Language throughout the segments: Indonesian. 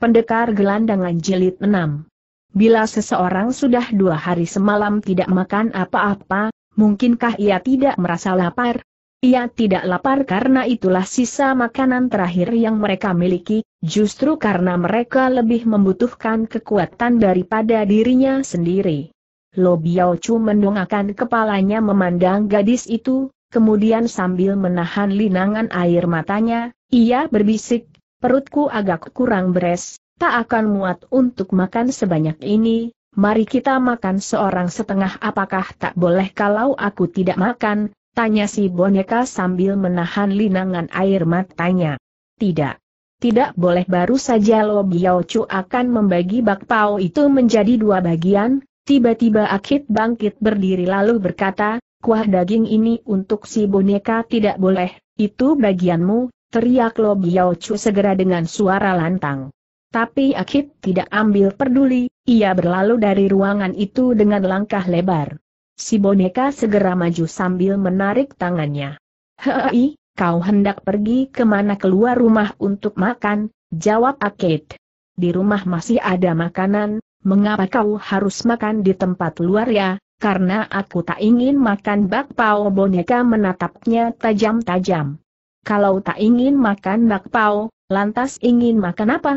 Pendekar Gelandangan Jilid 6 Bila seseorang sudah dua hari semalam tidak makan apa-apa, mungkinkah ia tidak merasa lapar? Ia tidak lapar karena itulah sisa makanan terakhir yang mereka miliki, justru karena mereka lebih membutuhkan kekuatan daripada dirinya sendiri. Lo Biao Chu mendongakkan kepalanya memandang gadis itu, kemudian sambil menahan linangan air matanya, ia berbisik, perutku agak kurang beres, tak akan muat untuk makan sebanyak ini, mari kita makan seorang setengah apakah tak boleh kalau aku tidak makan, tanya si boneka sambil menahan linangan air matanya. Tidak. Tidak boleh baru saja Lo Chu akan membagi bakpao itu menjadi dua bagian, tiba-tiba Akit bangkit berdiri lalu berkata, kuah daging ini untuk si boneka tidak boleh, itu bagianmu, teriak Lo Biao Chu segera dengan suara lantang. Tapi Akit tidak ambil peduli, ia berlalu dari ruangan itu dengan langkah lebar. Si boneka segera maju sambil menarik tangannya. Hei, kau hendak pergi kemana keluar rumah untuk makan, jawab Akit. Di rumah masih ada makanan, mengapa kau harus makan di tempat luar ya, karena aku tak ingin makan bakpao boneka menatapnya tajam-tajam. Kalau tak ingin makan bakpao, lantas ingin makan apa?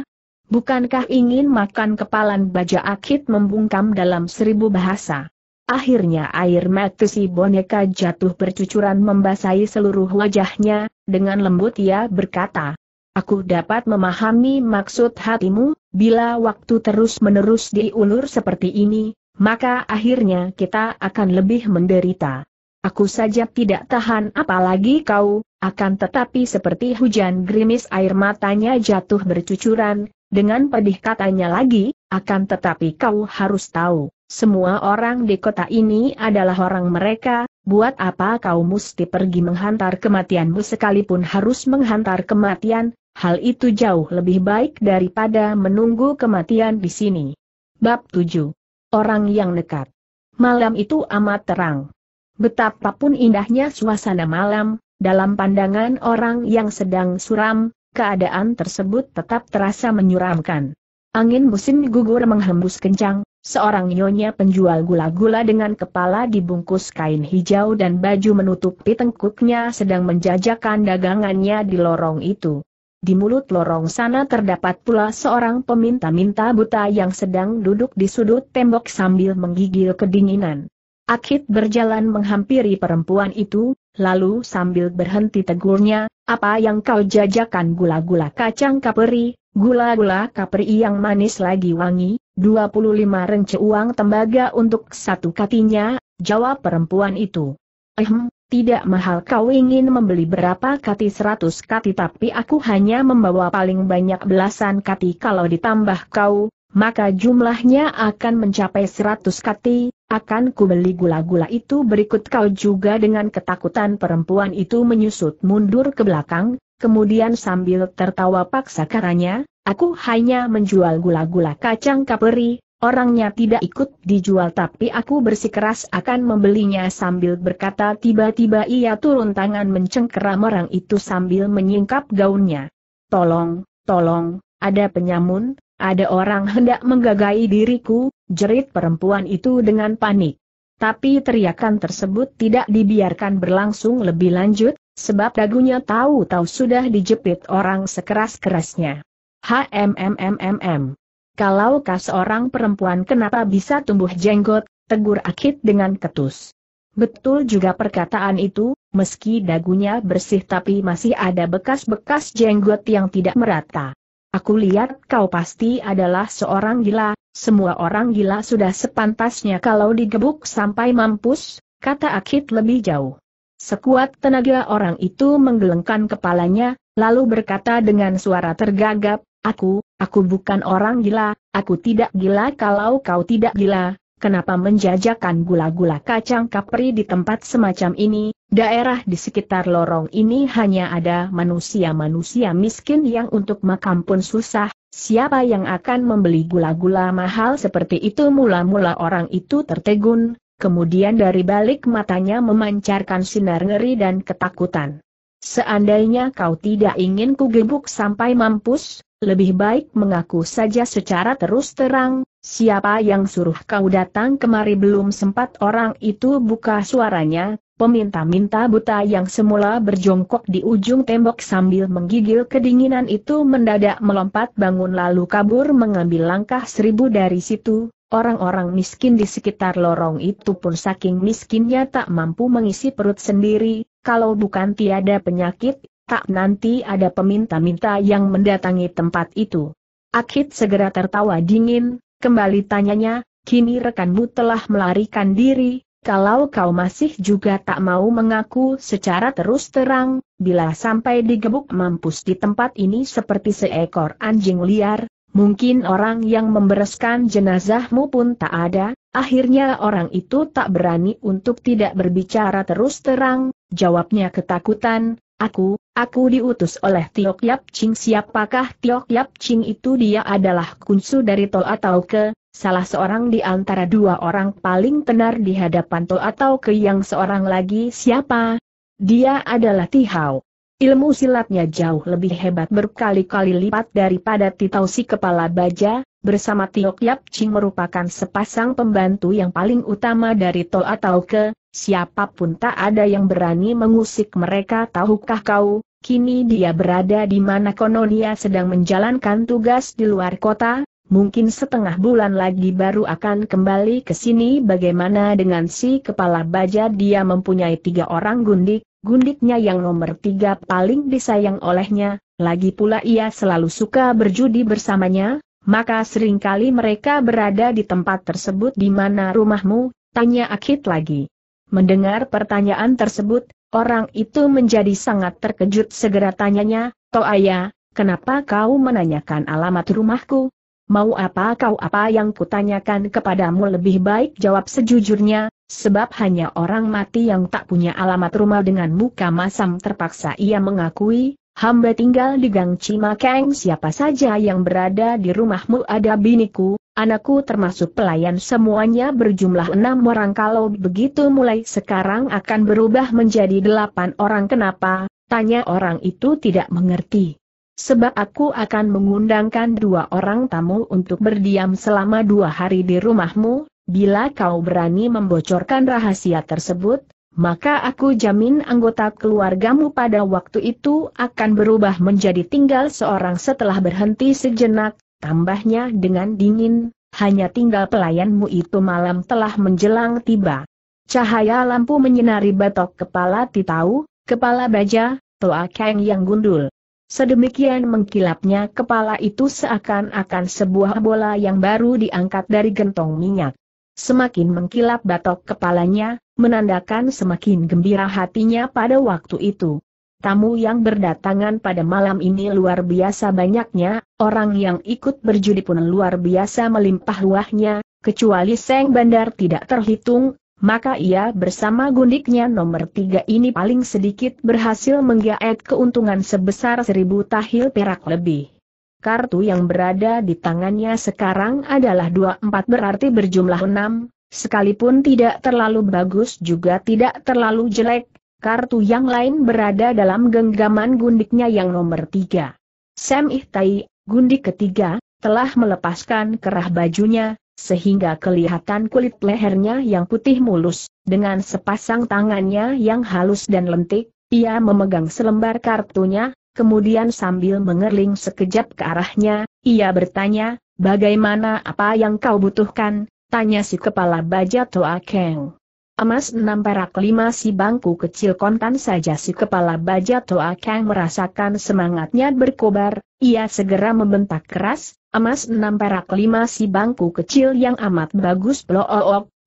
Bukankah ingin makan kepalan baja akit membungkam dalam seribu bahasa? Akhirnya air mata si boneka jatuh bercucuran membasahi seluruh wajahnya, dengan lembut ia berkata, Aku dapat memahami maksud hatimu, bila waktu terus-menerus diulur seperti ini, maka akhirnya kita akan lebih menderita. Aku saja tidak tahan apalagi kau, akan tetapi seperti hujan gerimis air matanya jatuh bercucuran, dengan pedih katanya lagi, akan tetapi kau harus tahu, semua orang di kota ini adalah orang mereka, buat apa kau mesti pergi menghantar kematianmu sekalipun harus menghantar kematian, hal itu jauh lebih baik daripada menunggu kematian di sini. Bab 7. Orang yang nekat. Malam itu amat terang. Betapapun indahnya suasana malam, dalam pandangan orang yang sedang suram, keadaan tersebut tetap terasa menyuramkan. Angin musim gugur menghembus kencang, seorang nyonya penjual gula-gula dengan kepala dibungkus kain hijau dan baju menutupi tengkuknya sedang menjajakan dagangannya di lorong itu. Di mulut lorong sana terdapat pula seorang peminta-minta buta yang sedang duduk di sudut tembok sambil menggigil kedinginan. Akit berjalan menghampiri perempuan itu, lalu sambil berhenti tegurnya, apa yang kau jajakan gula-gula kacang kaperi, gula-gula kaperi yang manis lagi wangi, 25 rence uang tembaga untuk satu katinya, jawab perempuan itu. Ehm, tidak mahal kau ingin membeli berapa kati Seratus kati tapi aku hanya membawa paling banyak belasan kati kalau ditambah kau, maka jumlahnya akan mencapai seratus kati, akan kubeli gula-gula itu berikut kau juga dengan ketakutan perempuan itu menyusut mundur ke belakang, kemudian sambil tertawa paksa karanya, aku hanya menjual gula-gula kacang kaperi, Orangnya tidak ikut dijual tapi aku bersikeras akan membelinya sambil berkata tiba-tiba ia turun tangan mencengkeram orang itu sambil menyingkap gaunnya. Tolong, tolong, ada penyamun, ada orang hendak menggagai diriku, jerit perempuan itu dengan panik. Tapi teriakan tersebut tidak dibiarkan berlangsung lebih lanjut, sebab dagunya tahu-tahu sudah dijepit orang sekeras-kerasnya. HMMMMM. Kalau kas orang perempuan kenapa bisa tumbuh jenggot, tegur Akit dengan ketus. Betul juga perkataan itu, meski dagunya bersih tapi masih ada bekas-bekas jenggot yang tidak merata. Aku lihat kau pasti adalah seorang gila, semua orang gila sudah sepantasnya kalau digebuk sampai mampus, kata Akit lebih jauh. Sekuat tenaga orang itu menggelengkan kepalanya, lalu berkata dengan suara tergagap, Aku, aku bukan orang gila, aku tidak gila kalau kau tidak gila, kenapa menjajakan gula-gula kacang kapri di tempat semacam ini, daerah di sekitar lorong ini hanya ada manusia-manusia miskin yang untuk makam pun susah, siapa yang akan membeli gula-gula mahal seperti itu mula-mula orang itu tertegun, kemudian dari balik matanya memancarkan sinar ngeri dan ketakutan. Seandainya kau tidak ingin gebuk sampai mampus, lebih baik mengaku saja secara terus terang, siapa yang suruh kau datang kemari belum sempat orang itu buka suaranya, peminta-minta buta yang semula berjongkok di ujung tembok sambil menggigil kedinginan itu mendadak melompat bangun lalu kabur mengambil langkah seribu dari situ, Orang-orang miskin di sekitar lorong itu pun saking miskinnya tak mampu mengisi perut sendiri, kalau bukan tiada penyakit, tak nanti ada peminta-minta yang mendatangi tempat itu. Akhid segera tertawa dingin, kembali tanyanya, kini rekanmu telah melarikan diri, kalau kau masih juga tak mau mengaku secara terus terang, bila sampai digebuk mampus di tempat ini seperti seekor anjing liar, Mungkin orang yang membereskan jenazahmu pun tak ada, akhirnya orang itu tak berani untuk tidak berbicara terus terang, jawabnya ketakutan, aku, aku diutus oleh Tiok Yap Ching siapakah Tiok Yap Ching itu dia adalah kunsu dari Tol atau Ke, salah seorang di antara dua orang paling tenar di hadapan Tol atau Ke yang seorang lagi siapa? Dia adalah Tihau. Ilmu silatnya jauh lebih hebat berkali-kali lipat daripada Titau si kepala baja, bersama Tiok Yap Ching merupakan sepasang pembantu yang paling utama dari To atau Ke, siapapun tak ada yang berani mengusik mereka tahukah kau, kini dia berada di mana Kononia sedang menjalankan tugas di luar kota, mungkin setengah bulan lagi baru akan kembali ke sini bagaimana dengan si kepala baja dia mempunyai tiga orang gundik, Gundiknya yang nomor tiga paling disayang olehnya, lagi pula ia selalu suka berjudi bersamanya, maka seringkali mereka berada di tempat tersebut di mana rumahmu, tanya Akit lagi. Mendengar pertanyaan tersebut, orang itu menjadi sangat terkejut segera tanyanya, Toaya, kenapa kau menanyakan alamat rumahku? Mau apa kau apa yang kutanyakan kepadamu lebih baik jawab sejujurnya, Sebab hanya orang mati yang tak punya alamat rumah dengan muka masam terpaksa ia mengakui, hamba tinggal di Gang Cimakeng siapa saja yang berada di rumahmu ada biniku, anakku termasuk pelayan semuanya berjumlah enam orang kalau begitu mulai sekarang akan berubah menjadi delapan orang kenapa, tanya orang itu tidak mengerti. Sebab aku akan mengundangkan dua orang tamu untuk berdiam selama dua hari di rumahmu, Bila kau berani membocorkan rahasia tersebut, maka aku jamin anggota keluargamu pada waktu itu akan berubah menjadi tinggal seorang setelah berhenti sejenak, tambahnya dengan dingin, hanya tinggal pelayanmu itu malam telah menjelang tiba. Cahaya lampu menyinari batok kepala Titau, kepala baja, toa keng yang gundul. Sedemikian mengkilapnya kepala itu seakan-akan sebuah bola yang baru diangkat dari gentong minyak. Semakin mengkilap batok kepalanya, menandakan semakin gembira hatinya pada waktu itu. Tamu yang berdatangan pada malam ini luar biasa banyaknya, orang yang ikut berjudi pun luar biasa melimpah ruahnya, kecuali Seng Bandar tidak terhitung, maka ia bersama gundiknya nomor tiga ini paling sedikit berhasil menggaet keuntungan sebesar seribu tahil perak lebih. Kartu yang berada di tangannya sekarang adalah 24 berarti berjumlah 6, sekalipun tidak terlalu bagus juga tidak terlalu jelek, kartu yang lain berada dalam genggaman gundiknya yang nomor 3. Sam Ihtai, gundik ketiga, telah melepaskan kerah bajunya, sehingga kelihatan kulit lehernya yang putih mulus, dengan sepasang tangannya yang halus dan lentik, ia memegang selembar kartunya, kemudian sambil mengerling sekejap ke arahnya, ia bertanya, bagaimana apa yang kau butuhkan, tanya si kepala baja Toa Keng. Emas enam perak lima si bangku kecil kontan saja si kepala baja Toa Kang merasakan semangatnya berkobar, ia segera membentak keras, emas enam perak lima si bangku kecil yang amat bagus blook,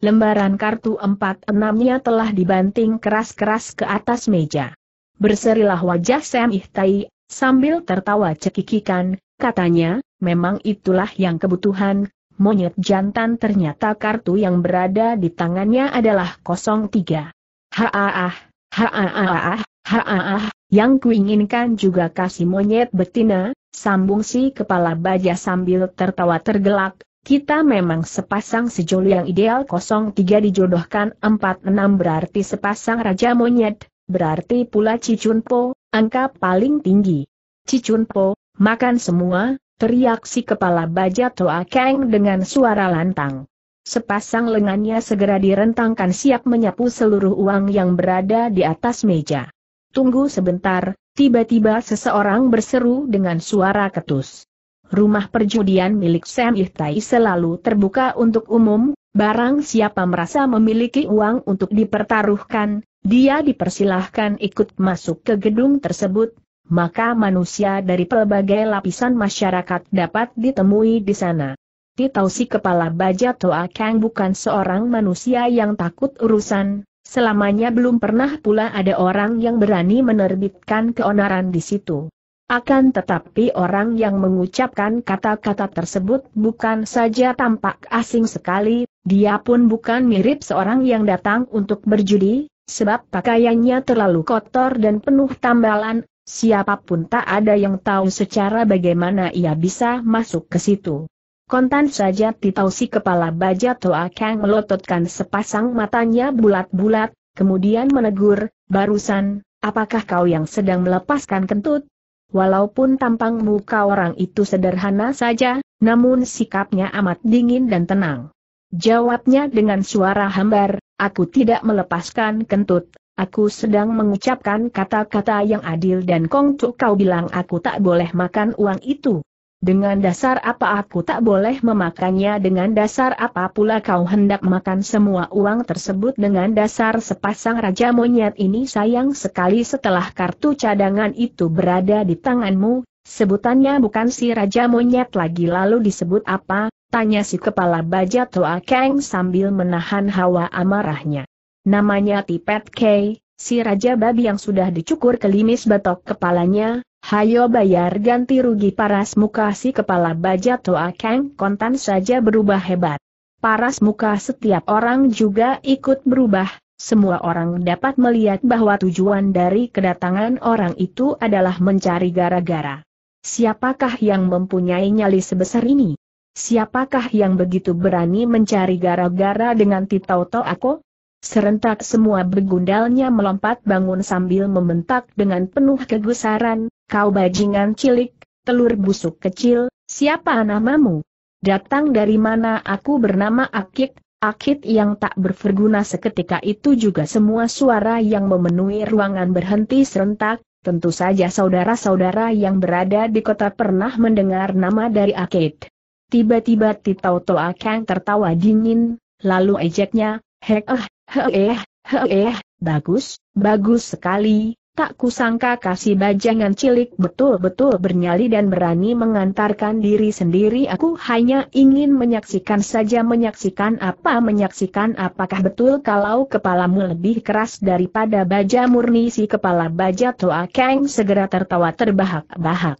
lembaran kartu empat enamnya telah dibanting keras-keras ke atas meja. Berserilah wajah Sam Ihtai, sambil tertawa cekikikan, katanya, memang itulah yang kebutuhan, monyet jantan ternyata kartu yang berada di tangannya adalah 03. Haaah, haaah, haaah, yang kuinginkan juga kasih monyet betina, sambung si kepala baja sambil tertawa tergelak, kita memang sepasang sejoli yang ideal 03 dijodohkan 46 berarti sepasang raja monyet, berarti pula Cicun Po, angka paling tinggi. Cicun Po, makan semua, teriak si kepala baja Toa Kang dengan suara lantang. Sepasang lengannya segera direntangkan siap menyapu seluruh uang yang berada di atas meja. Tunggu sebentar, tiba-tiba seseorang berseru dengan suara ketus. Rumah perjudian milik Sam Ihtai selalu terbuka untuk umum, barang siapa merasa memiliki uang untuk dipertaruhkan, dia dipersilahkan ikut masuk ke gedung tersebut, maka manusia dari pelbagai lapisan masyarakat dapat ditemui di sana. si kepala baja Toa Kang bukan seorang manusia yang takut urusan, selamanya belum pernah pula ada orang yang berani menerbitkan keonaran di situ. Akan tetapi orang yang mengucapkan kata-kata tersebut bukan saja tampak asing sekali, dia pun bukan mirip seorang yang datang untuk berjudi, Sebab pakaiannya terlalu kotor dan penuh tambalan, siapapun tak ada yang tahu secara bagaimana ia bisa masuk ke situ. Kontan saja si kepala baja Toa Kang melototkan sepasang matanya bulat-bulat, kemudian menegur, barusan, apakah kau yang sedang melepaskan kentut? Walaupun tampang muka orang itu sederhana saja, namun sikapnya amat dingin dan tenang. Jawabnya dengan suara hambar, Aku tidak melepaskan kentut, aku sedang mengucapkan kata-kata yang adil dan kongcu kau bilang aku tak boleh makan uang itu. Dengan dasar apa aku tak boleh memakannya dengan dasar apa pula kau hendak makan semua uang tersebut dengan dasar sepasang raja monyet ini sayang sekali setelah kartu cadangan itu berada di tanganmu, sebutannya bukan si raja monyet lagi lalu disebut apa, Tanya si kepala baja Toa Kang sambil menahan hawa amarahnya. Namanya Tipet Kei, si Raja Babi yang sudah dicukur kelimis batok kepalanya, hayo bayar ganti rugi paras muka si kepala baja Toa Kang kontan saja berubah hebat. Paras muka setiap orang juga ikut berubah, semua orang dapat melihat bahwa tujuan dari kedatangan orang itu adalah mencari gara-gara. Siapakah yang mempunyai nyali sebesar ini? Siapakah yang begitu berani mencari gara-gara dengan To aku? Serentak semua bergundalnya melompat bangun sambil membentak dengan penuh kegusaran, kau bajingan cilik, telur busuk kecil, siapa namamu? Datang dari mana aku bernama Akik, Akit yang tak berverguna seketika itu juga semua suara yang memenuhi ruangan berhenti serentak, tentu saja saudara-saudara yang berada di kota pernah mendengar nama dari Akit. Tiba-tiba Titau Toa Kang tertawa dingin, lalu ejeknya, hek eh, heeh, eh, he eh, bagus, bagus sekali, tak kusangka kasih bajangan cilik betul-betul bernyali dan berani mengantarkan diri sendiri aku hanya ingin menyaksikan saja menyaksikan apa menyaksikan apakah betul kalau kepalamu lebih keras daripada baja murni si kepala baja Toa Kang segera tertawa terbahak-bahak.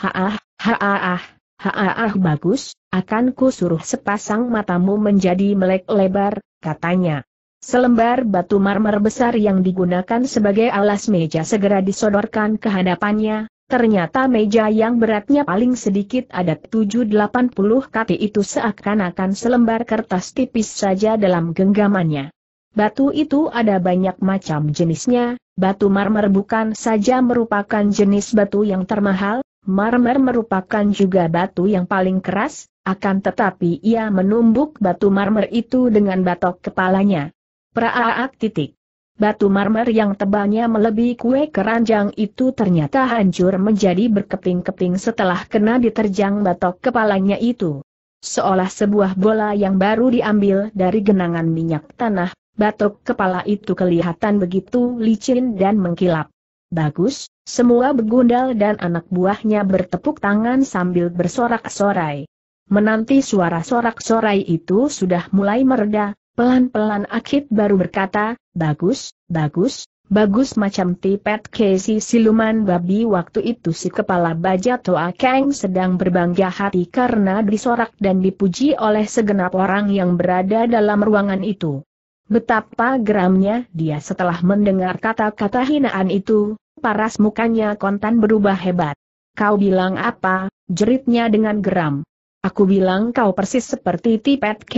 Haah, haah, ah. Haah bagus, akan ku suruh sepasang matamu menjadi melek lebar, katanya. Selembar batu marmer besar yang digunakan sebagai alas meja segera disodorkan ke hadapannya, ternyata meja yang beratnya paling sedikit ada 780 kati itu seakan-akan selembar kertas tipis saja dalam genggamannya. Batu itu ada banyak macam jenisnya, batu marmer bukan saja merupakan jenis batu yang termahal, Marmer merupakan juga batu yang paling keras, akan tetapi ia menumbuk batu marmer itu dengan batok kepalanya. Praaak titik. Batu marmer yang tebalnya melebihi kue keranjang itu ternyata hancur menjadi berkeping-keping setelah kena diterjang batok kepalanya itu. Seolah sebuah bola yang baru diambil dari genangan minyak tanah, batok kepala itu kelihatan begitu licin dan mengkilap. Bagus, semua begundal dan anak buahnya bertepuk tangan sambil bersorak-sorai. Menanti suara sorak-sorai itu sudah mulai mereda, pelan-pelan Akit baru berkata, bagus, bagus, bagus macam tipet kesi siluman babi waktu itu si kepala baja Toa Kang sedang berbangga hati karena disorak dan dipuji oleh segenap orang yang berada dalam ruangan itu. Betapa geramnya dia setelah mendengar kata-kata hinaan itu, paras mukanya kontan berubah hebat. Kau bilang apa? Jeritnya dengan geram. Aku bilang kau persis seperti Tipet K,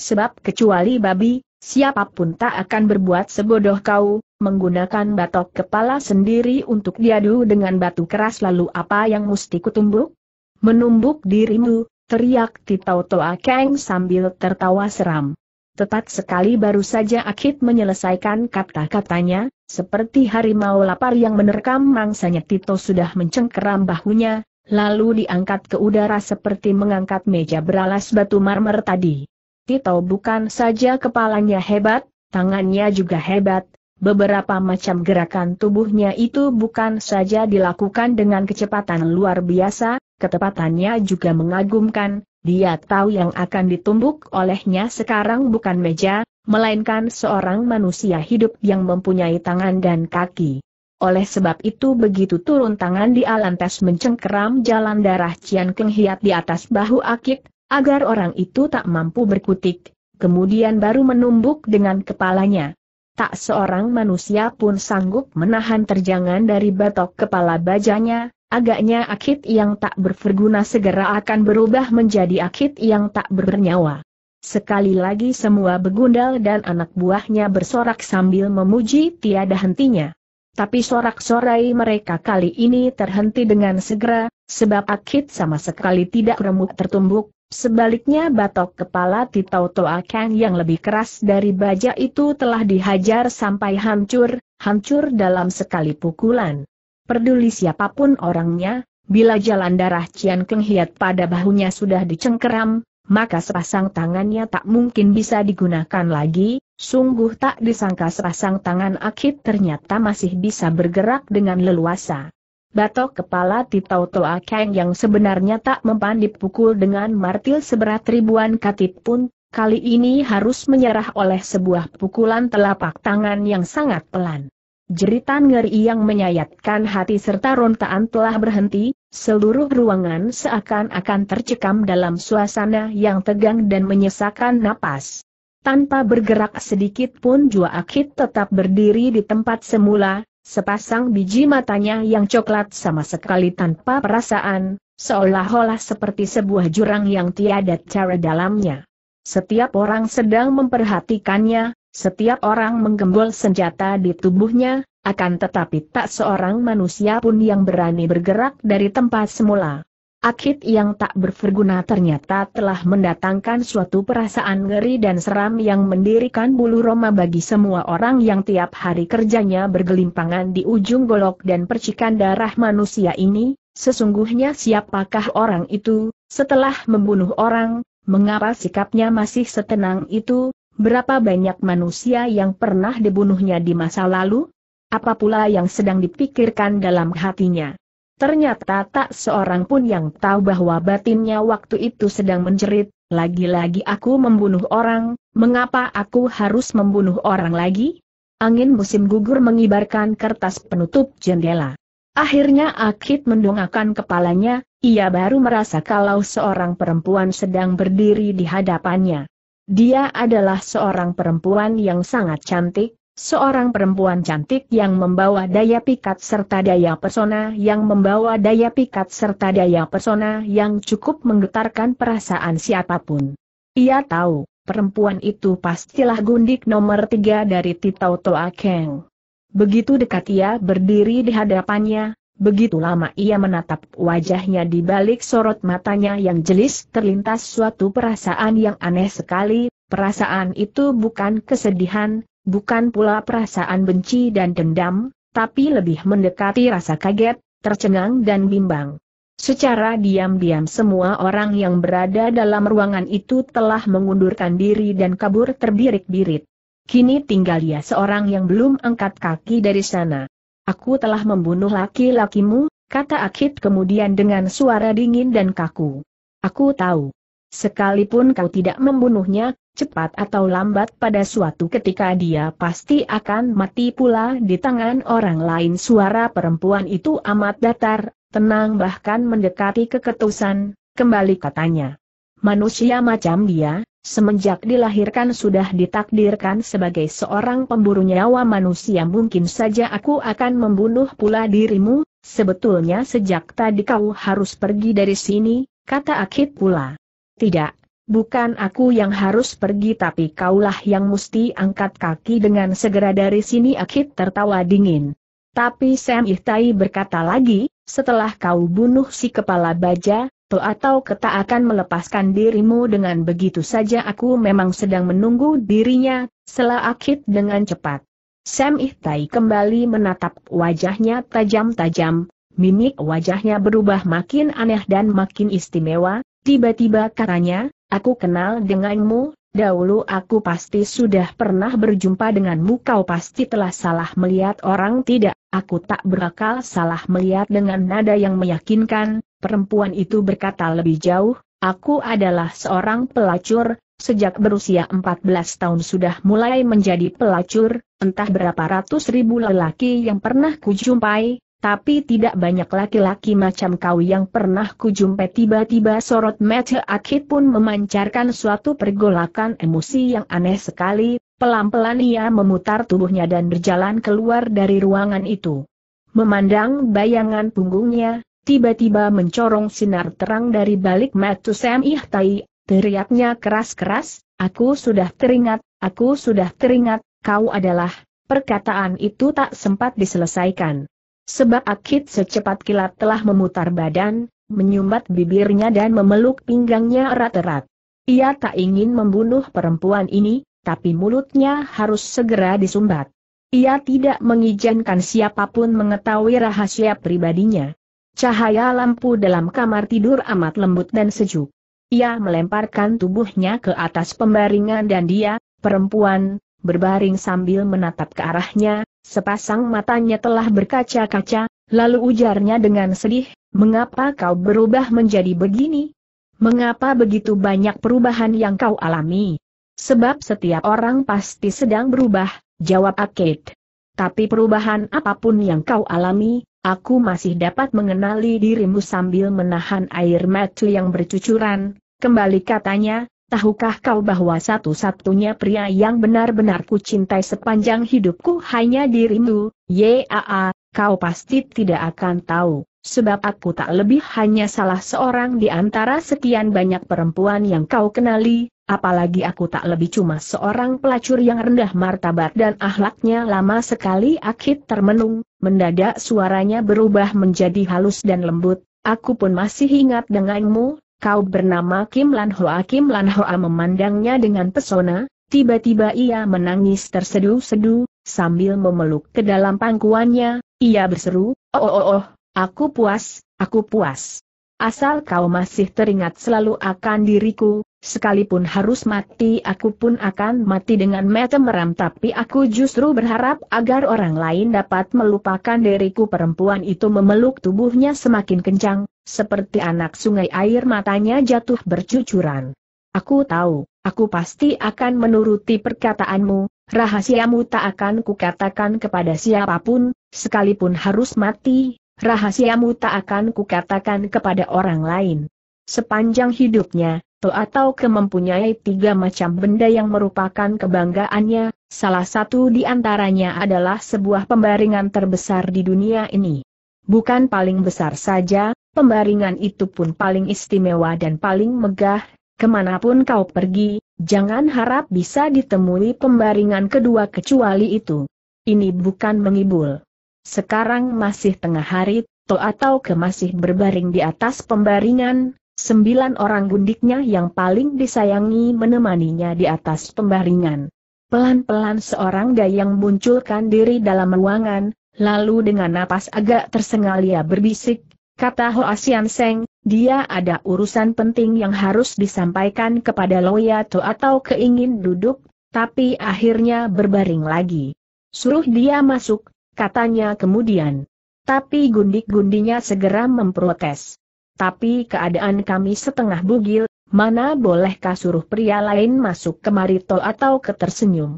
sebab kecuali babi, siapapun tak akan berbuat sebodoh kau, menggunakan batok kepala sendiri untuk diadu dengan batu keras lalu apa yang mesti kutumbuk? Menumbuk dirimu, teriak Titau Toa Keng sambil tertawa seram. Tepat sekali baru saja Akit menyelesaikan kata-katanya, seperti harimau lapar yang menerkam mangsanya Tito sudah mencengkeram bahunya, lalu diangkat ke udara seperti mengangkat meja beralas batu marmer tadi. Tito bukan saja kepalanya hebat, tangannya juga hebat, beberapa macam gerakan tubuhnya itu bukan saja dilakukan dengan kecepatan luar biasa, ketepatannya juga mengagumkan, dia tahu yang akan ditumbuk olehnya sekarang bukan meja, melainkan seorang manusia hidup yang mempunyai tangan dan kaki. Oleh sebab itu begitu turun tangan di alantas mencengkeram jalan darah Cian Keng Hiat di atas bahu Akik, agar orang itu tak mampu berkutik, kemudian baru menumbuk dengan kepalanya. Tak seorang manusia pun sanggup menahan terjangan dari batok kepala bajanya, Agaknya akid yang tak berverguna segera akan berubah menjadi akid yang tak bernyawa. Sekali lagi semua begundal dan anak buahnya bersorak sambil memuji tiada hentinya. Tapi sorak-sorai mereka kali ini terhenti dengan segera, sebab akid sama sekali tidak remuk tertumbuk, Sebaliknya batok kepala Titau Toakan yang lebih keras dari baja itu telah dihajar sampai hancur, hancur dalam sekali pukulan. Peduli siapapun orangnya, bila jalan darah Cian Keng Hiat pada bahunya sudah dicengkeram, maka sepasang tangannya tak mungkin bisa digunakan lagi, sungguh tak disangka sepasang tangan Akit ternyata masih bisa bergerak dengan leluasa. Batok kepala Titau Toa Kang yang sebenarnya tak mempan dipukul dengan martil seberat ribuan katip pun, kali ini harus menyerah oleh sebuah pukulan telapak tangan yang sangat pelan. Jeritan ngeri yang menyayatkan hati serta rontaan telah berhenti, seluruh ruangan seakan-akan tercekam dalam suasana yang tegang dan menyesakan napas. Tanpa bergerak sedikit pun Jua Akit tetap berdiri di tempat semula, sepasang biji matanya yang coklat sama sekali tanpa perasaan, seolah-olah seperti sebuah jurang yang tiada cara dalamnya. Setiap orang sedang memperhatikannya, setiap orang menggembol senjata di tubuhnya, akan tetapi tak seorang manusia pun yang berani bergerak dari tempat semula. Akid yang tak berferguna ternyata telah mendatangkan suatu perasaan ngeri dan seram yang mendirikan bulu roma bagi semua orang yang tiap hari kerjanya bergelimpangan di ujung golok dan percikan darah manusia ini, sesungguhnya siapakah orang itu, setelah membunuh orang, mengapa sikapnya masih setenang itu, Berapa banyak manusia yang pernah dibunuhnya di masa lalu? Apa pula yang sedang dipikirkan dalam hatinya? Ternyata tak seorang pun yang tahu bahwa batinnya waktu itu sedang menjerit, lagi-lagi aku membunuh orang, mengapa aku harus membunuh orang lagi? Angin musim gugur mengibarkan kertas penutup jendela. Akhirnya Akit mendongakkan kepalanya, ia baru merasa kalau seorang perempuan sedang berdiri di hadapannya. Dia adalah seorang perempuan yang sangat cantik, seorang perempuan cantik yang membawa daya pikat serta daya pesona yang membawa daya pikat serta daya pesona yang cukup menggetarkan perasaan siapapun. Ia tahu, perempuan itu pastilah gundik nomor tiga dari Titau Toa Keng. Begitu dekat ia berdiri di hadapannya, Begitu lama ia menatap wajahnya di balik sorot matanya yang jelis terlintas suatu perasaan yang aneh sekali, perasaan itu bukan kesedihan, bukan pula perasaan benci dan dendam, tapi lebih mendekati rasa kaget, tercengang dan bimbang. Secara diam-diam semua orang yang berada dalam ruangan itu telah mengundurkan diri dan kabur terbirik-birit. Kini tinggal ia seorang yang belum angkat kaki dari sana. Aku telah membunuh laki-lakimu, kata Akit kemudian dengan suara dingin dan kaku. Aku tahu. Sekalipun kau tidak membunuhnya, cepat atau lambat pada suatu ketika dia pasti akan mati pula di tangan orang lain. Suara perempuan itu amat datar, tenang bahkan mendekati keketusan, kembali katanya manusia macam dia, semenjak dilahirkan sudah ditakdirkan sebagai seorang pemburu nyawa manusia mungkin saja aku akan membunuh pula dirimu, sebetulnya sejak tadi kau harus pergi dari sini, kata Akit pula. Tidak, bukan aku yang harus pergi tapi kaulah yang mesti angkat kaki dengan segera dari sini Akit tertawa dingin. Tapi Sam Ihtai berkata lagi, setelah kau bunuh si kepala baja, atau keta akan melepaskan dirimu dengan begitu saja aku memang sedang menunggu dirinya, selaakit dengan cepat. Sam Ihtai kembali menatap wajahnya tajam-tajam, mimik wajahnya berubah makin aneh dan makin istimewa, tiba-tiba katanya, aku kenal denganmu, dahulu aku pasti sudah pernah berjumpa denganmu kau pasti telah salah melihat orang tidak, aku tak berakal salah melihat dengan nada yang meyakinkan, Perempuan itu berkata lebih jauh, aku adalah seorang pelacur, sejak berusia 14 tahun sudah mulai menjadi pelacur, entah berapa ratus ribu lelaki yang pernah kujumpai, tapi tidak banyak laki-laki macam kau yang pernah kujumpai tiba-tiba sorot mata akhir pun memancarkan suatu pergolakan emosi yang aneh sekali, pelan-pelan ia memutar tubuhnya dan berjalan keluar dari ruangan itu. Memandang bayangan punggungnya, tiba-tiba mencorong sinar terang dari balik mata Sam Ihtai, teriaknya keras-keras, aku sudah teringat, aku sudah teringat, kau adalah, perkataan itu tak sempat diselesaikan. Sebab Akit secepat kilat telah memutar badan, menyumbat bibirnya dan memeluk pinggangnya erat-erat. Ia tak ingin membunuh perempuan ini, tapi mulutnya harus segera disumbat. Ia tidak mengizinkan siapapun mengetahui rahasia pribadinya. Cahaya lampu dalam kamar tidur amat lembut dan sejuk. Ia melemparkan tubuhnya ke atas pembaringan dan dia, perempuan, berbaring sambil menatap ke arahnya, sepasang matanya telah berkaca-kaca, lalu ujarnya dengan sedih, mengapa kau berubah menjadi begini? Mengapa begitu banyak perubahan yang kau alami? Sebab setiap orang pasti sedang berubah, jawab Akid. Tapi perubahan apapun yang kau alami, Aku masih dapat mengenali dirimu sambil menahan air mata yang bercucuran, kembali katanya, tahukah kau bahwa satu-satunya pria yang benar-benar ku cintai sepanjang hidupku hanya dirimu, yaa, kau pasti tidak akan tahu sebab aku tak lebih hanya salah seorang di antara sekian banyak perempuan yang kau kenali, apalagi aku tak lebih cuma seorang pelacur yang rendah martabat dan ahlaknya lama sekali akhir termenung, mendadak suaranya berubah menjadi halus dan lembut, aku pun masih ingat denganmu, kau bernama Kim Lan Hoa Kim Lan Hoa memandangnya dengan pesona, tiba-tiba ia menangis terseduh-seduh, sambil memeluk ke dalam pangkuannya, ia berseru, oh oh, oh, oh. Aku puas, aku puas. Asal kau masih teringat selalu akan diriku, sekalipun harus mati aku pun akan mati dengan mata meram tapi aku justru berharap agar orang lain dapat melupakan diriku perempuan itu memeluk tubuhnya semakin kencang, seperti anak sungai air matanya jatuh bercucuran. Aku tahu, aku pasti akan menuruti perkataanmu, rahasiamu tak akan kukatakan kepada siapapun, sekalipun harus mati, Rahasiamu tak akan kukatakan kepada orang lain. Sepanjang hidupnya, atau mempunyai tiga macam benda yang merupakan kebanggaannya, salah satu di antaranya adalah sebuah pembaringan terbesar di dunia ini. Bukan paling besar saja, pembaringan itu pun paling istimewa dan paling megah, kemanapun kau pergi, jangan harap bisa ditemui pembaringan kedua kecuali itu. Ini bukan mengibul. Sekarang masih tengah hari, To atau Ke masih berbaring di atas pembaringan, sembilan orang gundiknya yang paling disayangi menemaninya di atas pembaringan. Pelan-pelan seorang dayang munculkan diri dalam ruangan, lalu dengan napas agak tersengal ia berbisik, kata Asian Seng, dia ada urusan penting yang harus disampaikan kepada To atau keingin duduk, tapi akhirnya berbaring lagi. Suruh dia masuk, katanya kemudian. Tapi gundik-gundinya segera memprotes. Tapi keadaan kami setengah bugil, mana bolehkah suruh pria lain masuk kemari tol atau ketersenyum.